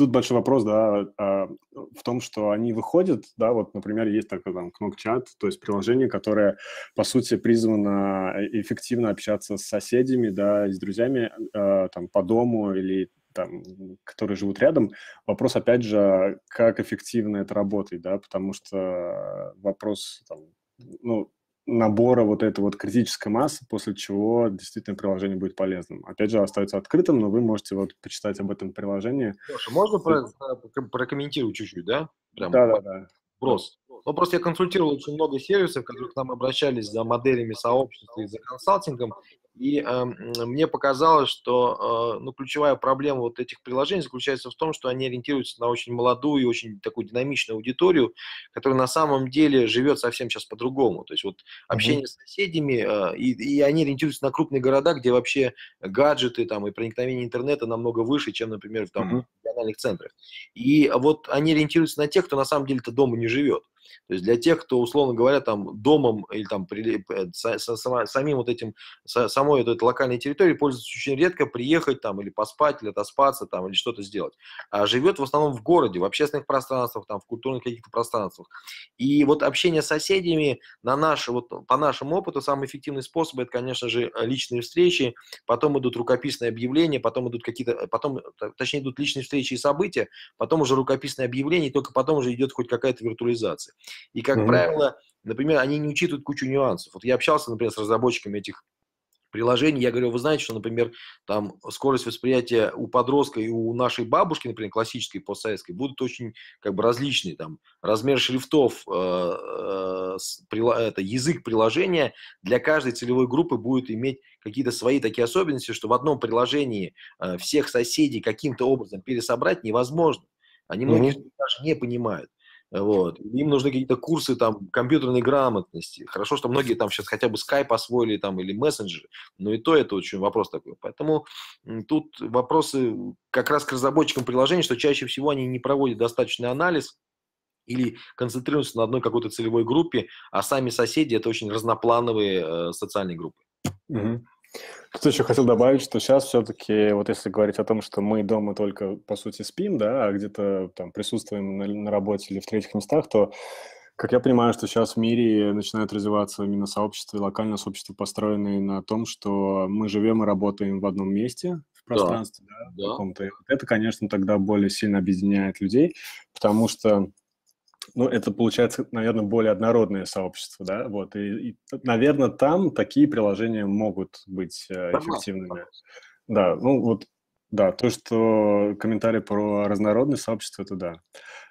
Speaker 1: тут большой вопрос, да, а, в том, что они выходят, да, вот, например, есть такой там Knockchat, то есть приложение, которое, по сути, призвано э, эффективно общаться с соседями, да, с друзьями э, там по дому или там, которые живут рядом. Вопрос, опять же, как эффективно это работает, да, потому что э, вопрос, там, ну, набора вот этой вот критической массы, после чего действительно приложение будет полезным. Опять же, остается открытым, но вы можете вот почитать об этом приложении.
Speaker 2: Леша, можно про, а, прокомментировать чуть-чуть, да? Прям да, да, да. Просто. Ну, просто я консультировал очень много сервисов, которые к нам обращались за моделями сообщества и за консалтингом, и э, мне показалось, что э, ну, ключевая проблема вот этих приложений заключается в том, что они ориентируются на очень молодую и очень такую динамичную аудиторию, которая на самом деле живет совсем сейчас по-другому. То есть вот общение mm-hmm. с соседями, э, и, и они ориентируются на крупные города, где вообще гаджеты там, и проникновение интернета намного выше, чем, например, в там, mm-hmm. региональных центрах. И вот они ориентируются на тех, кто на самом деле-то дома не живет. То есть для тех, кто, условно говоря, там домом или там при, с, с, самим вот этим, с, самой вот этой локальной территорией пользуется очень редко, приехать там или поспать, или отоспаться там, или что-то сделать. А живет в основном в городе, в общественных пространствах, там, в культурных каких-то пространствах. И вот общение с соседями на наш, вот, по нашему опыту самый эффективный способ – это, конечно же, личные встречи, потом идут рукописные объявления, потом идут какие-то, э, потом, э, точнее, идут личные встречи и события, потом уже рукописные объявления, и только потом уже идет хоть какая-то виртуализация. И, как mm-hmm. правило, например, они не учитывают кучу нюансов. Вот я общался, например, с разработчиками этих приложений, я говорю, вы знаете, что, например, там скорость восприятия у подростка и у нашей бабушки, например, классической постсоветской, будут очень как бы различные. Там размер шрифтов, э, э, это язык приложения для каждой целевой группы будет иметь какие-то свои такие особенности, что в одном приложении э, всех соседей каким-то образом пересобрать невозможно. Они многие mm-hmm. даже не понимают. Вот. Им нужны какие-то курсы там, компьютерной грамотности. Хорошо, что многие там сейчас хотя бы Skype освоили там, или мессенджеры, но и то это очень вопрос такой. Поэтому тут вопросы как раз к разработчикам приложений, что чаще всего они не проводят достаточный анализ, или концентрируются на одной какой-то целевой группе, а сами соседи это очень разноплановые э, социальные группы.
Speaker 1: Угу. Тут еще хотел добавить, что сейчас все-таки, вот если говорить о том, что мы дома только, по сути, спим, да, а где-то там присутствуем на, на работе или в третьих местах, то как я понимаю, что сейчас в мире начинают развиваться именно сообщества, локальные сообщества, построенные на том, что мы живем и работаем в одном месте, в пространстве, да, да, да. каком-то. Это, конечно, тогда более сильно объединяет людей, потому что ну, это получается, наверное, более однородное сообщество, да, вот, и, и наверное, там такие приложения могут быть э, эффективными. Да, ну, вот, да, то, что комментарий про разнородное сообщество, это да.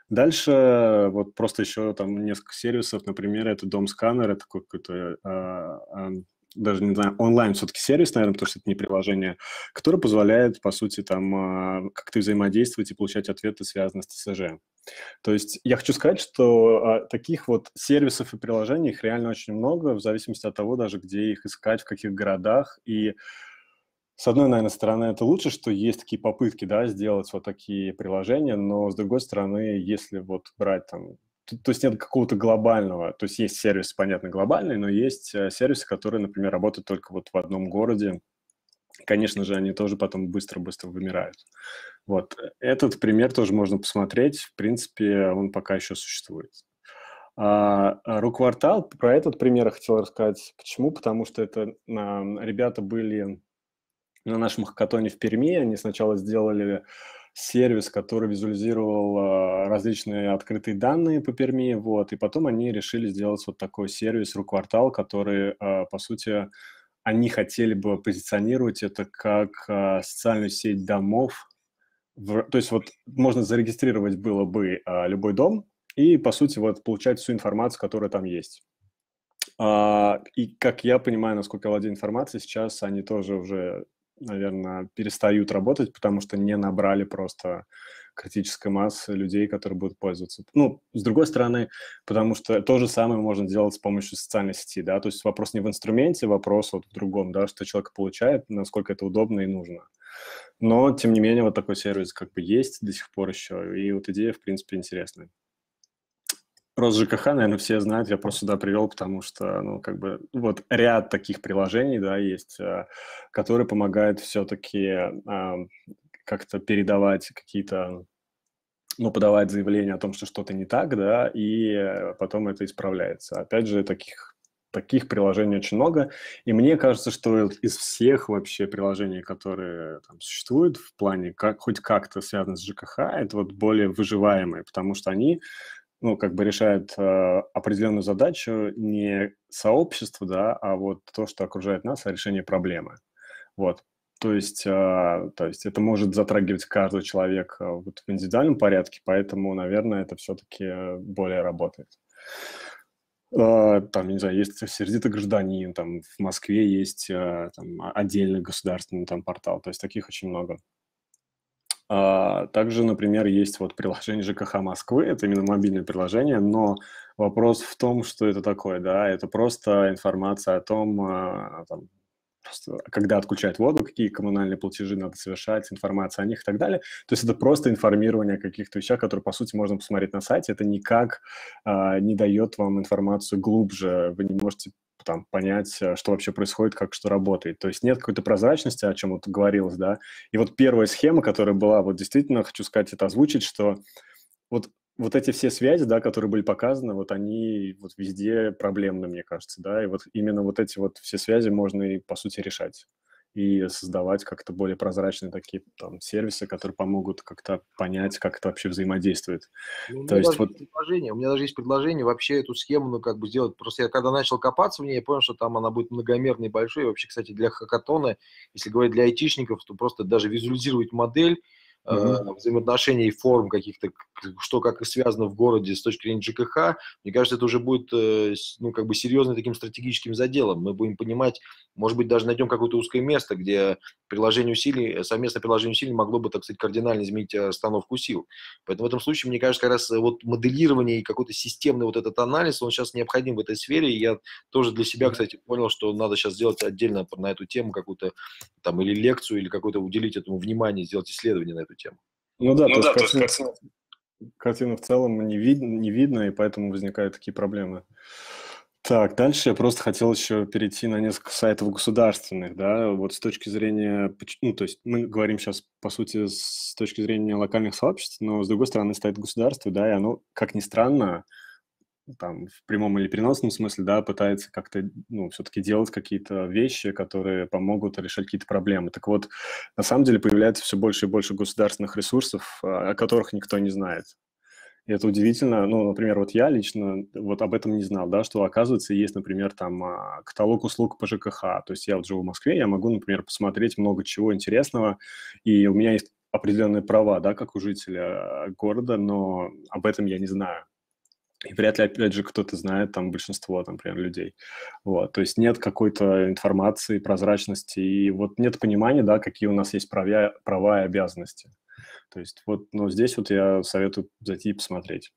Speaker 1: Дальше вот просто еще там несколько сервисов, например, это Дом Сканер, это какой-то э, э, даже не знаю, онлайн все-таки сервис, наверное, потому что это не приложение, которое позволяет, по сути, там а, как-то взаимодействовать и получать ответы, связанные с ТСЖ. То есть я хочу сказать, что а, таких вот сервисов и приложений их реально очень много, в зависимости от того даже, где их искать, в каких городах. И с одной, наверное, стороны, это лучше, что есть такие попытки, да, сделать вот такие приложения, но с другой стороны, если вот брать там то есть нет какого-то глобального, то есть есть сервисы, понятно, глобальные, но есть э, сервисы, которые, например, работают только вот в одном городе, конечно же, они тоже потом быстро-быстро вымирают. Вот. Э, этот пример тоже можно посмотреть. В принципе, он пока еще существует. А, а Руквартал, про этот пример я хотел рассказать. Почему? Потому что это а, ребята были на нашем хакатоне в Перми. Они сначала сделали сервис, который визуализировал а, различные открытые данные по Перми, вот, и потом они решили сделать вот такой сервис, руквартал, который, а, по сути, они хотели бы позиционировать это как а, социальную сеть домов, в, то есть вот можно зарегистрировать было бы любой дом и, по сути, вот получать всю информацию, которая там есть. А, и, как я понимаю, насколько я владею информацией, сейчас они тоже уже наверное, перестают работать, потому что не набрали просто критической массы людей, которые будут пользоваться. Ну, с другой стороны, потому что то же самое можно делать с помощью социальной сети, да, то есть вопрос не в инструменте, вопрос вот в другом, да, что человек получает, насколько это удобно и нужно. Но, тем не менее, вот такой сервис как бы есть до сих пор еще, и вот идея, в принципе, интересная. Про ЖКХ, наверное, все знают, я просто сюда привел, потому что, ну, как бы, вот ряд таких приложений, да, есть, э, которые помогают все-таки э, как-то передавать какие-то ну, подавать заявление о том, что что-то не так, да, и потом это исправляется. Опять же, таких таких приложений очень много. И мне кажется, что из всех вообще приложений, которые там, существуют в плане как, хоть как-то связаны с ЖКХ, это вот более выживаемые, потому что они ну, как бы решает э, определенную задачу не сообщество, да, а вот то, что окружает нас, а решение проблемы. Вот. То есть, э, то есть это может затрагивать каждого человека э, вот в индивидуальном порядке, поэтому, наверное, это все-таки э, более работает. Э, там, не знаю, есть сердито гражданин, там в Москве есть э, там, отдельный государственный там портал, то есть таких очень много. А, также, например, есть вот приложение ЖКХ Москвы, это именно мобильное приложение, но вопрос в том, что это такое, да, это просто информация о том, а, там, просто, когда отключают воду, какие коммунальные платежи надо совершать, информация о них и так далее. То есть это просто информирование о каких-то вещах, которые, по сути, можно посмотреть на сайте. Это никак э, не дает вам информацию глубже. Вы не можете там понять, э, что вообще происходит, как что работает. То есть нет какой-то прозрачности, о чем вот говорилось, да. И вот первая схема, которая была, вот действительно хочу сказать, это озвучить, что вот вот эти все связи, да, которые были показаны, вот они вот везде проблемны, мне кажется, да, и вот именно вот эти вот все связи можно и, по сути, решать и создавать как-то более прозрачные такие там сервисы, которые помогут как-то понять, как это вообще взаимодействует.
Speaker 2: Ну, То есть вот... предложение, у меня даже есть предложение вообще эту схему, ну, как бы сделать. Просто я когда начал копаться в ней, я понял, что там она будет многомерной, большой. И вообще, кстати, для хакатона, если говорить для айтишников, то просто даже визуализировать модель – mm-hmm. взаимоотношений, форм каких-то, что как связано в городе с точки зрения ЖКХ, мне кажется, это уже будет э, ну, как бы серьезным таким стратегическим заделом. Мы будем понимать, может быть, даже найдем какое-то узкое место, где приложение усилий, э, совместное приложение усилий могло бы, так сказать, кардинально изменить расстановку сил. Поэтому в этом случае, мне кажется, как раз вот моделирование и какой-то системный вот этот анализ, он сейчас необходим в этой сфере. И я тоже для себя, кстати, понял, что надо сейчас сделать отдельно на эту тему какую-то там или лекцию, или какую-то уделить этому внимание, сделать исследование на эту тему.
Speaker 1: Ну да, ну, то, да, есть, то картина, есть картина... картина в целом не, вид... не видно, и поэтому возникают такие проблемы. Так, дальше я просто хотел еще перейти на несколько сайтов государственных, да, вот с точки зрения, ну, то есть мы говорим сейчас, по сути, с точки зрения локальных сообществ, но, с другой стороны, стоит государство, да, и оно, как ни странно, там, в прямом или переносном смысле, да, пытается как-то, ну, все-таки делать какие-то вещи, которые помогут решать какие-то проблемы. Так вот, на самом деле появляется все больше и больше государственных ресурсов, а, о которых никто не знает. И это удивительно. Ну, например, вот я лично вот об этом не знал, да, что, оказывается, есть, например, там а, каталог услуг по ЖКХ. То есть я вот живу в Москве, я могу, например, посмотреть много чего интересного, и у меня есть определенные права, да, как у жителя а, города, но об этом я не знаю. И вряд ли, опять же, кто-то знает там большинство, там, например, людей. Вот. То есть нет какой-то информации, прозрачности, и вот нет понимания, да, какие у нас есть права, права и обязанности. То есть вот, но ну, здесь вот я советую зайти и посмотреть.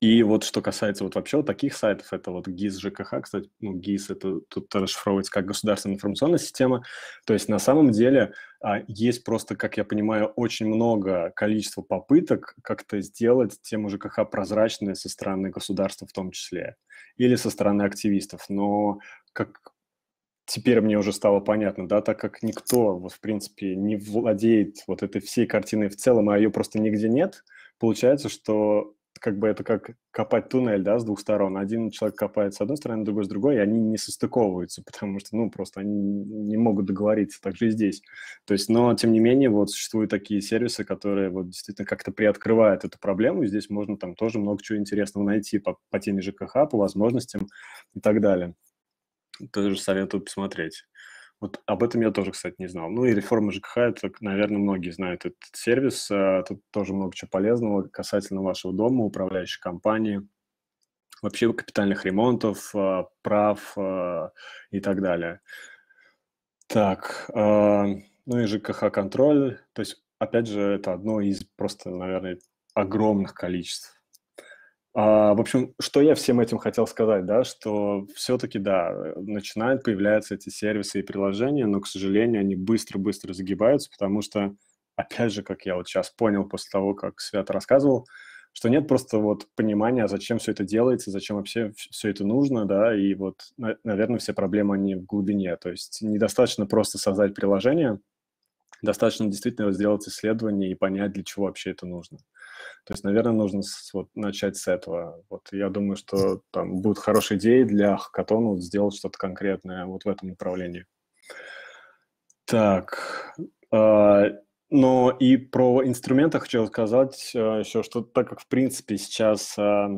Speaker 1: И вот что касается вот вообще вот таких сайтов, это вот ГИС ЖКХ, кстати, ну, ГИС это тут расшифровывается как государственная информационная система. То есть на самом деле а, есть просто, как я понимаю, очень много количества попыток как-то сделать тему ЖКХ прозрачной со стороны государства в том числе или со стороны активистов. Но как теперь мне уже стало понятно, да, так как никто, вот, в принципе, не владеет вот этой всей картиной в целом, а ее просто нигде нет, получается, что как бы это как копать туннель, да, с двух сторон. Один человек копает с одной стороны, другой с другой, и они не состыковываются, потому что, ну, просто они не могут договориться, так же и здесь. То есть, но, тем не менее, вот существуют такие сервисы, которые вот действительно как-то приоткрывают эту проблему, и здесь можно там тоже много чего интересного найти по, по теме ЖКХ, по возможностям и так далее. Тоже советую посмотреть. Вот об этом я тоже, кстати, не знал. Ну и реформа ЖКХ, это, наверное, многие знают этот сервис. А, тут тоже много чего полезного касательно вашего дома, управляющей компании, вообще капитальных ремонтов, а, прав а, и так далее. Так, ну и ЖКХ-контроль. То есть, опять же, это одно из просто, наверное, огромных количеств а, в общем, что я всем этим хотел сказать, да, что все-таки, да, э, начинают появляться эти сервисы и приложения, но, к сожалению, они быстро-быстро загибаются, потому что, опять же, как я вот сейчас понял после того, как Свят рассказывал, что нет просто вот понимания, зачем все это делается, зачем вообще все это нужно, да, и вот, наверное, все проблемы, они в глубине, то есть недостаточно просто создать приложение, достаточно действительно сделать исследование и понять, для чего вообще это нужно. Uh, то есть, наверное, нужно с, вот, начать с этого. Вот я думаю, что там будут хорошие идеи для хакатона сделать что-то конкретное вот в этом направлении. Так, а, но и про инструменты хотел сказать а, еще, что так как, в принципе, сейчас а,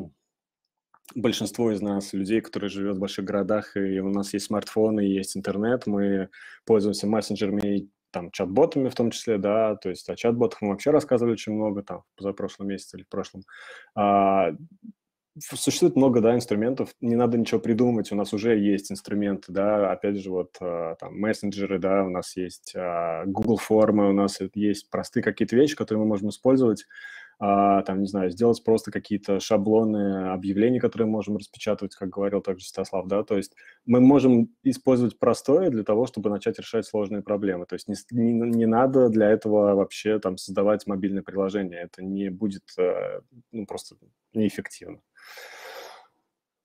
Speaker 1: большинство из нас, людей, которые живет в больших городах, и у нас есть смартфоны, есть интернет, мы пользуемся мессенджерами там чат-ботами в том числе, да, то есть о чат-ботах мы вообще рассказывали очень много, там, за прошлом месяце или в прошлом. А, существует много, да, инструментов, не надо ничего придумывать, у нас уже есть инструменты, да, опять же, вот а, там мессенджеры, да, у нас есть а, Google формы, у нас э, есть простые какие-то вещи, которые мы можем использовать, а, там, не знаю, сделать просто какие-то шаблоны объявлений, которые можем распечатывать, как говорил также Святослав, да, то есть мы можем использовать простое для того, чтобы начать решать сложные проблемы, то есть не, не, не надо для этого вообще там создавать мобильное приложение, это не будет э, ну, просто неэффективно.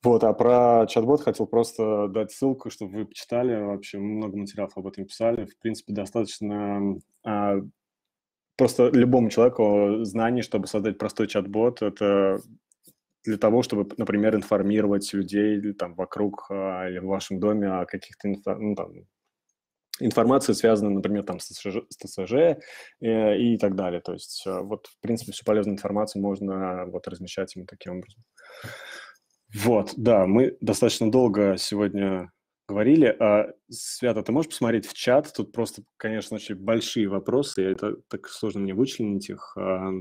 Speaker 1: Вот, а про чат-бот хотел просто дать ссылку, чтобы вы почитали. Вообще много материалов об этом писали. В принципе, достаточно а, просто любому человеку знание, чтобы создать простой чат-бот, это для того, чтобы, например, информировать людей там вокруг а, или в вашем доме о каких-то ну, там, информации, связанной, например, там с ТСЖ и, э, и так далее. То есть э, вот, в принципе, всю полезную информацию можно э, вот размещать именно таким образом. Вот, да, мы достаточно долго сегодня говорили. А, Свята, ты можешь посмотреть в чат? Тут просто, конечно, очень большие вопросы. Я это так сложно мне вычленить их. А,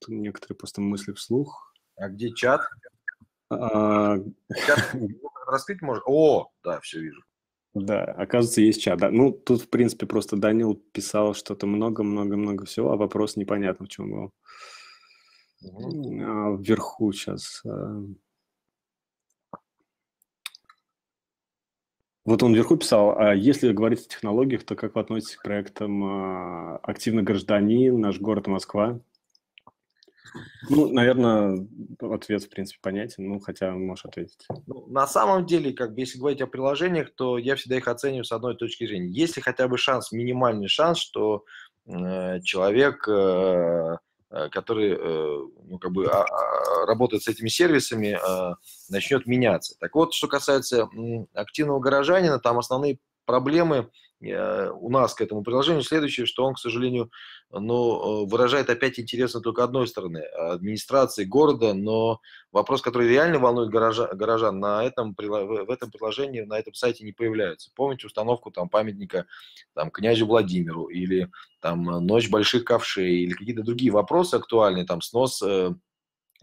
Speaker 1: тут некоторые просто мысли вслух.
Speaker 2: А где чат?
Speaker 1: А,
Speaker 2: раскрыть можно? О, да, все вижу.
Speaker 1: Да, оказывается, есть чат. Да. Ну, тут, в принципе, просто Данил писал что-то много-много-много всего, а вопрос непонятно, в чем был. А, вверху сейчас. А, Вот он вверху писал, а если говорить о технологиях, то как вы относитесь к проектам а, «Активный гражданин», «Наш город Москва»? Ну, наверное, ответ, в принципе, понятен, ну, хотя можешь ответить. Ну, на
Speaker 2: самом деле, как бы, если говорить о приложениях, то я всегда их оцениваю с одной точки зрения. Если хотя бы шанс, минимальный шанс, что э, человек э, Э, который э, ну, как бы, а, а, работает с этими сервисами, а, начнет меняться. Так вот, что касается активного горожанина, там основные проблемы Э, у нас к этому приложению. Следующее, что он, к сожалению, ну, э, выражает опять интересно только одной стороны, а, администрации города, но вопрос, который реально волнует горожан, горожан на этом, в этом приложении, на этом сайте не появляется. Помните установку там памятника там, князю Владимиру или там э, ночь больших ковшей или какие-то другие вопросы актуальные, там снос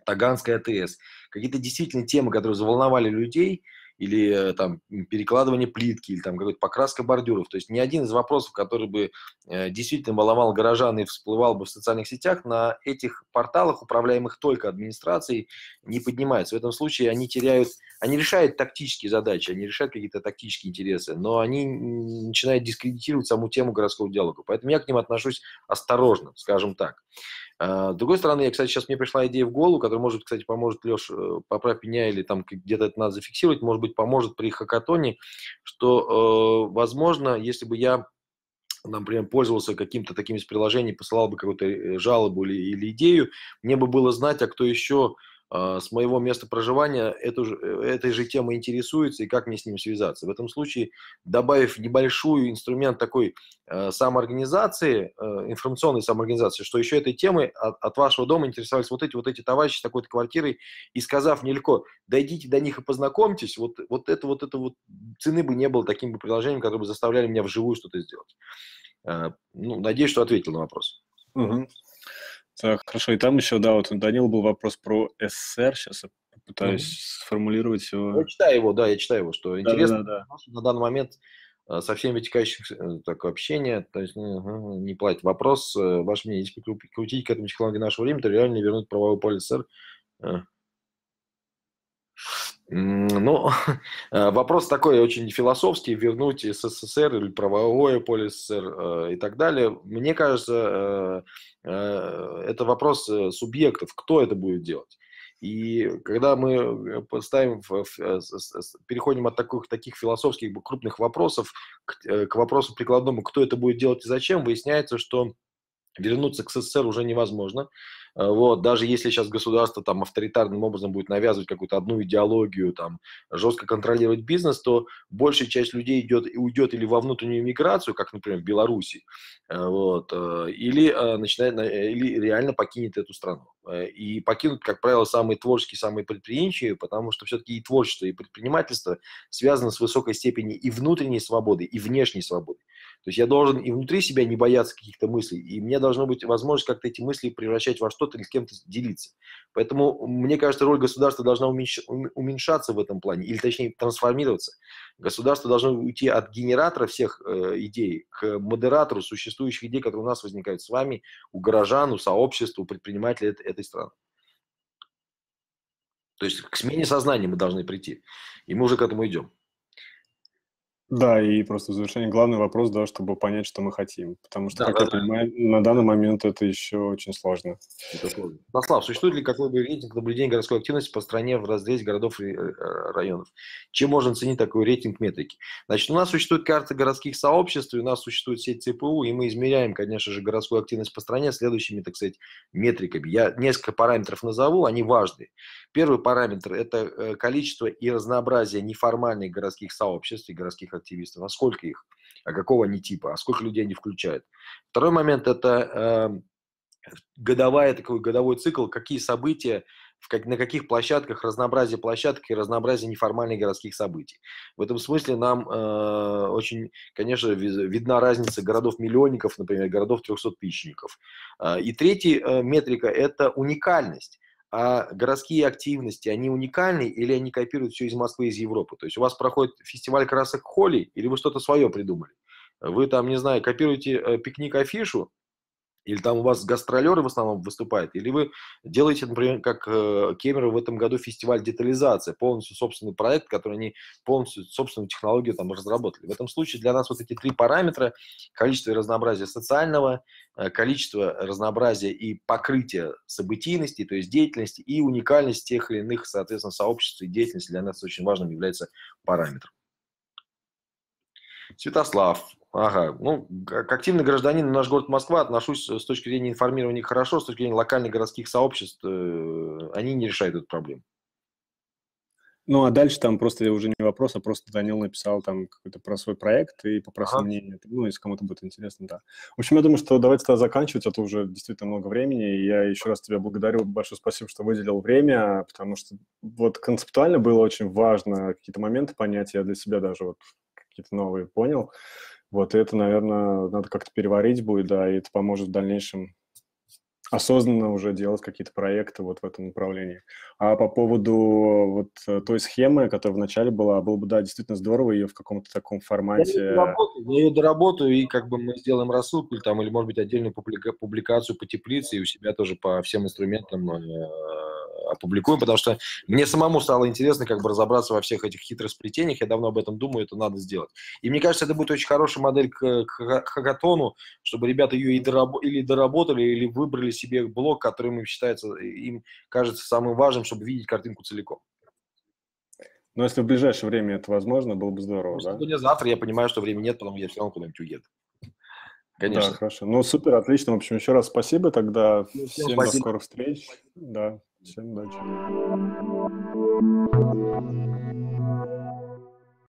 Speaker 2: Таганской АТС. Какие-то действительно темы, которые заволновали людей – или э, там перекладывание плитки, или там какая-то покраска бордюров. То есть ни один из вопросов, который бы э, действительно баловал горожан и всплывал бы в социальных сетях, на этих порталах, управляемых только администрацией, не поднимается. В этом случае они теряют, они решают тактические задачи, они решают какие-то тактические интересы, но они начинают дискредитировать саму тему городского диалога. Поэтому я к ним отношусь осторожно, скажем так. А, с другой стороны, я, кстати, сейчас мне пришла идея в голову, которая, может, кстати, поможет, Леш, э, поправь меня или там где-то это надо зафиксировать, может быть, поможет при хакатоне, что, э, возможно, если бы я например, пользовался каким-то таким из приложений, посылал бы какую-то э, жалобу или, или идею, мне бы было знать, а кто еще а, с моего места проживания эту, э, этой же темой интересуется и как мне с ним связаться. В этом случае, добавив небольшую инструмент такой э, самоорганизации, э, информационной самоорганизации, что еще этой темой от, от вашего дома интересовались вот эти вот эти товарищи с такой-то квартирой, и сказав нелегко, дойдите до них и познакомьтесь, вот, вот это вот это вот цены бы не было таким бы предложением, которые бы заставляли меня вживую что-то сделать.
Speaker 1: Э, ну, надеюсь, что ответил на вопрос. Угу. Так, э, хорошо. И там еще, да, вот у Данила был вопрос про СССР. Сейчас я пытаюсь mm-hmm. сформулировать его. Ну, я читаю
Speaker 2: его, да, я читаю
Speaker 1: его, что да, интересно, да, да,
Speaker 2: да. на данный момент э, со всеми вытекающими э, так, общения, то есть не, ну, не платит. Вопрос, ваше мнение, если прикрутить к этому технологии нашего времени, то реально вернуть правовое поле СССР? Ну, э, вопрос такой очень философский, вернуть СССР или правовое поле СССР э, и так далее. Мне кажется, э, это вопрос субъектов, кто это будет делать. И когда мы ставим, переходим от таких, таких философских крупных вопросов к, к вопросу прикладному, кто это будет делать и зачем, выясняется, что вернуться к СССР уже невозможно. Э, вот, даже если сейчас государство там авторитарным образом будет навязывать какую-то одну идеологию, там, жестко контролировать бизнес, то большая часть людей идет, уйдет или во внутреннюю миграцию, как, например, в Беларуси, э, вот, э, или, начинает, или реально покинет эту страну. И покинут, как правило, самые творческие, самые предприимчивые, потому что все-таки и творчество, и предпринимательство связано с высокой степенью и внутренней свободы, и внешней свободы. То есть я должен и внутри себя не бояться каких-то мыслей, и мне должно быть возможность как-то эти мысли превращать во что-то или с кем-то делиться. Поэтому, мне кажется, роль государства должна уменьш... уменьшаться в этом плане, или точнее трансформироваться. Государство должно уйти от генератора всех э, идей к модератору существующих идей, которые у нас возникают с вами, у горожан, у сообщества, у предпринимателей этой, этой страны. То есть к смене сознания мы должны прийти. И мы уже к этому идем.
Speaker 1: Да, и просто в завершение главный вопрос, да, чтобы понять, что мы хотим. Потому что, да, как да, я да. на данный момент это еще очень сложно. Это сложно.
Speaker 2: Наслав, существует ли какой-либо рейтинг наблюдения городской активности по стране в разрезе городов и э, э, районов? Чем можно оценить такой рейтинг метрики? Значит, у нас существует карта городских сообществ, и у нас существует сеть ЦПУ, и мы измеряем, конечно же, городскую активность по стране следующими, так сказать, метриками. Я несколько параметров назову, они важны. Первый параметр – это э, количество и разнообразие неформальных городских сообществ и городских активистов, а сколько их, а какого они типа, а сколько людей они включают. Второй момент – это э, годовая, такой годовой цикл, какие события, в как, на каких площадках, разнообразие площадок и разнообразие неформальных городских событий. В этом смысле нам э, очень, конечно, видна разница городов-миллионников, например, городов трехсот тысячников. Э, и третья э, метрика – это уникальность а городские активности, они уникальны или они копируют все из Москвы, из Европы? То есть у вас проходит фестиваль красок Холли или вы что-то свое придумали? Вы там, не знаю, копируете э, пикник-афишу, или там у вас гастролеры в основном выступают? Или вы делаете, например, как э, Кемеров в этом году фестиваль детализации, полностью собственный проект, который они полностью собственную технологию там разработали. В этом случае для нас вот эти три параметра, количество и разнообразие социального, э, количество разнообразия и покрытие событийности, то есть деятельности, и уникальность тех или иных, соответственно, сообществ и деятельности для нас очень важным является параметром. Святослав. Ага. Ну, как активный гражданин в наш город Москва отношусь э, с точки зрения информирования хорошо, с точки зрения локальных городских сообществ
Speaker 1: э, они не решают эту проблему. Ну, а дальше там просто уже не вопрос, а просто Данил написал там какой-то про свой проект и попросил ага. мнение. Ну, если кому-то будет интересно, да. В общем, я думаю, что давайте тогда заканчивать, это а уже действительно много времени. И я еще раз тебя благодарю, большое спасибо, что выделил время, потому что вот концептуально было очень важно какие-то моменты понять, я для себя даже вот какие-то новые понял. Вот, и это, наверное, надо как-то переварить будет, да, и это поможет в дальнейшем осознанно уже делать какие-то проекты вот в этом направлении. А по поводу вот э, той схемы, которая вначале была, было бы, да, действительно здорово ее в каком-то таком формате... Я ее доработаю,
Speaker 2: я ее доработаю и как бы мы сделаем рассылку там, или, может быть, отдельную публика- публикацию по теплице и у себя тоже по всем инструментам э, опубликуем, потому что мне самому стало интересно как бы разобраться во всех этих хитросплетениях, я давно об этом думаю, это надо сделать. И мне кажется, это будет очень хорошая модель к, к хакатону, чтобы ребята ее и дораб- или доработали, или выбрали себе блок, который им считается, им кажется самым важным, чтобы видеть картинку целиком.
Speaker 1: Но ну, если в ближайшее время это возможно, было бы здорово, ну, да? Сегодня,
Speaker 2: завтра я понимаю, что времени нет, потом я все равно куда-нибудь уеду.
Speaker 1: Конечно. Да, хорошо. Ну, супер, отлично. В общем, еще раз спасибо тогда. Ну, всем, всем спасибо. до скорых встреч. Да. Thank you so much.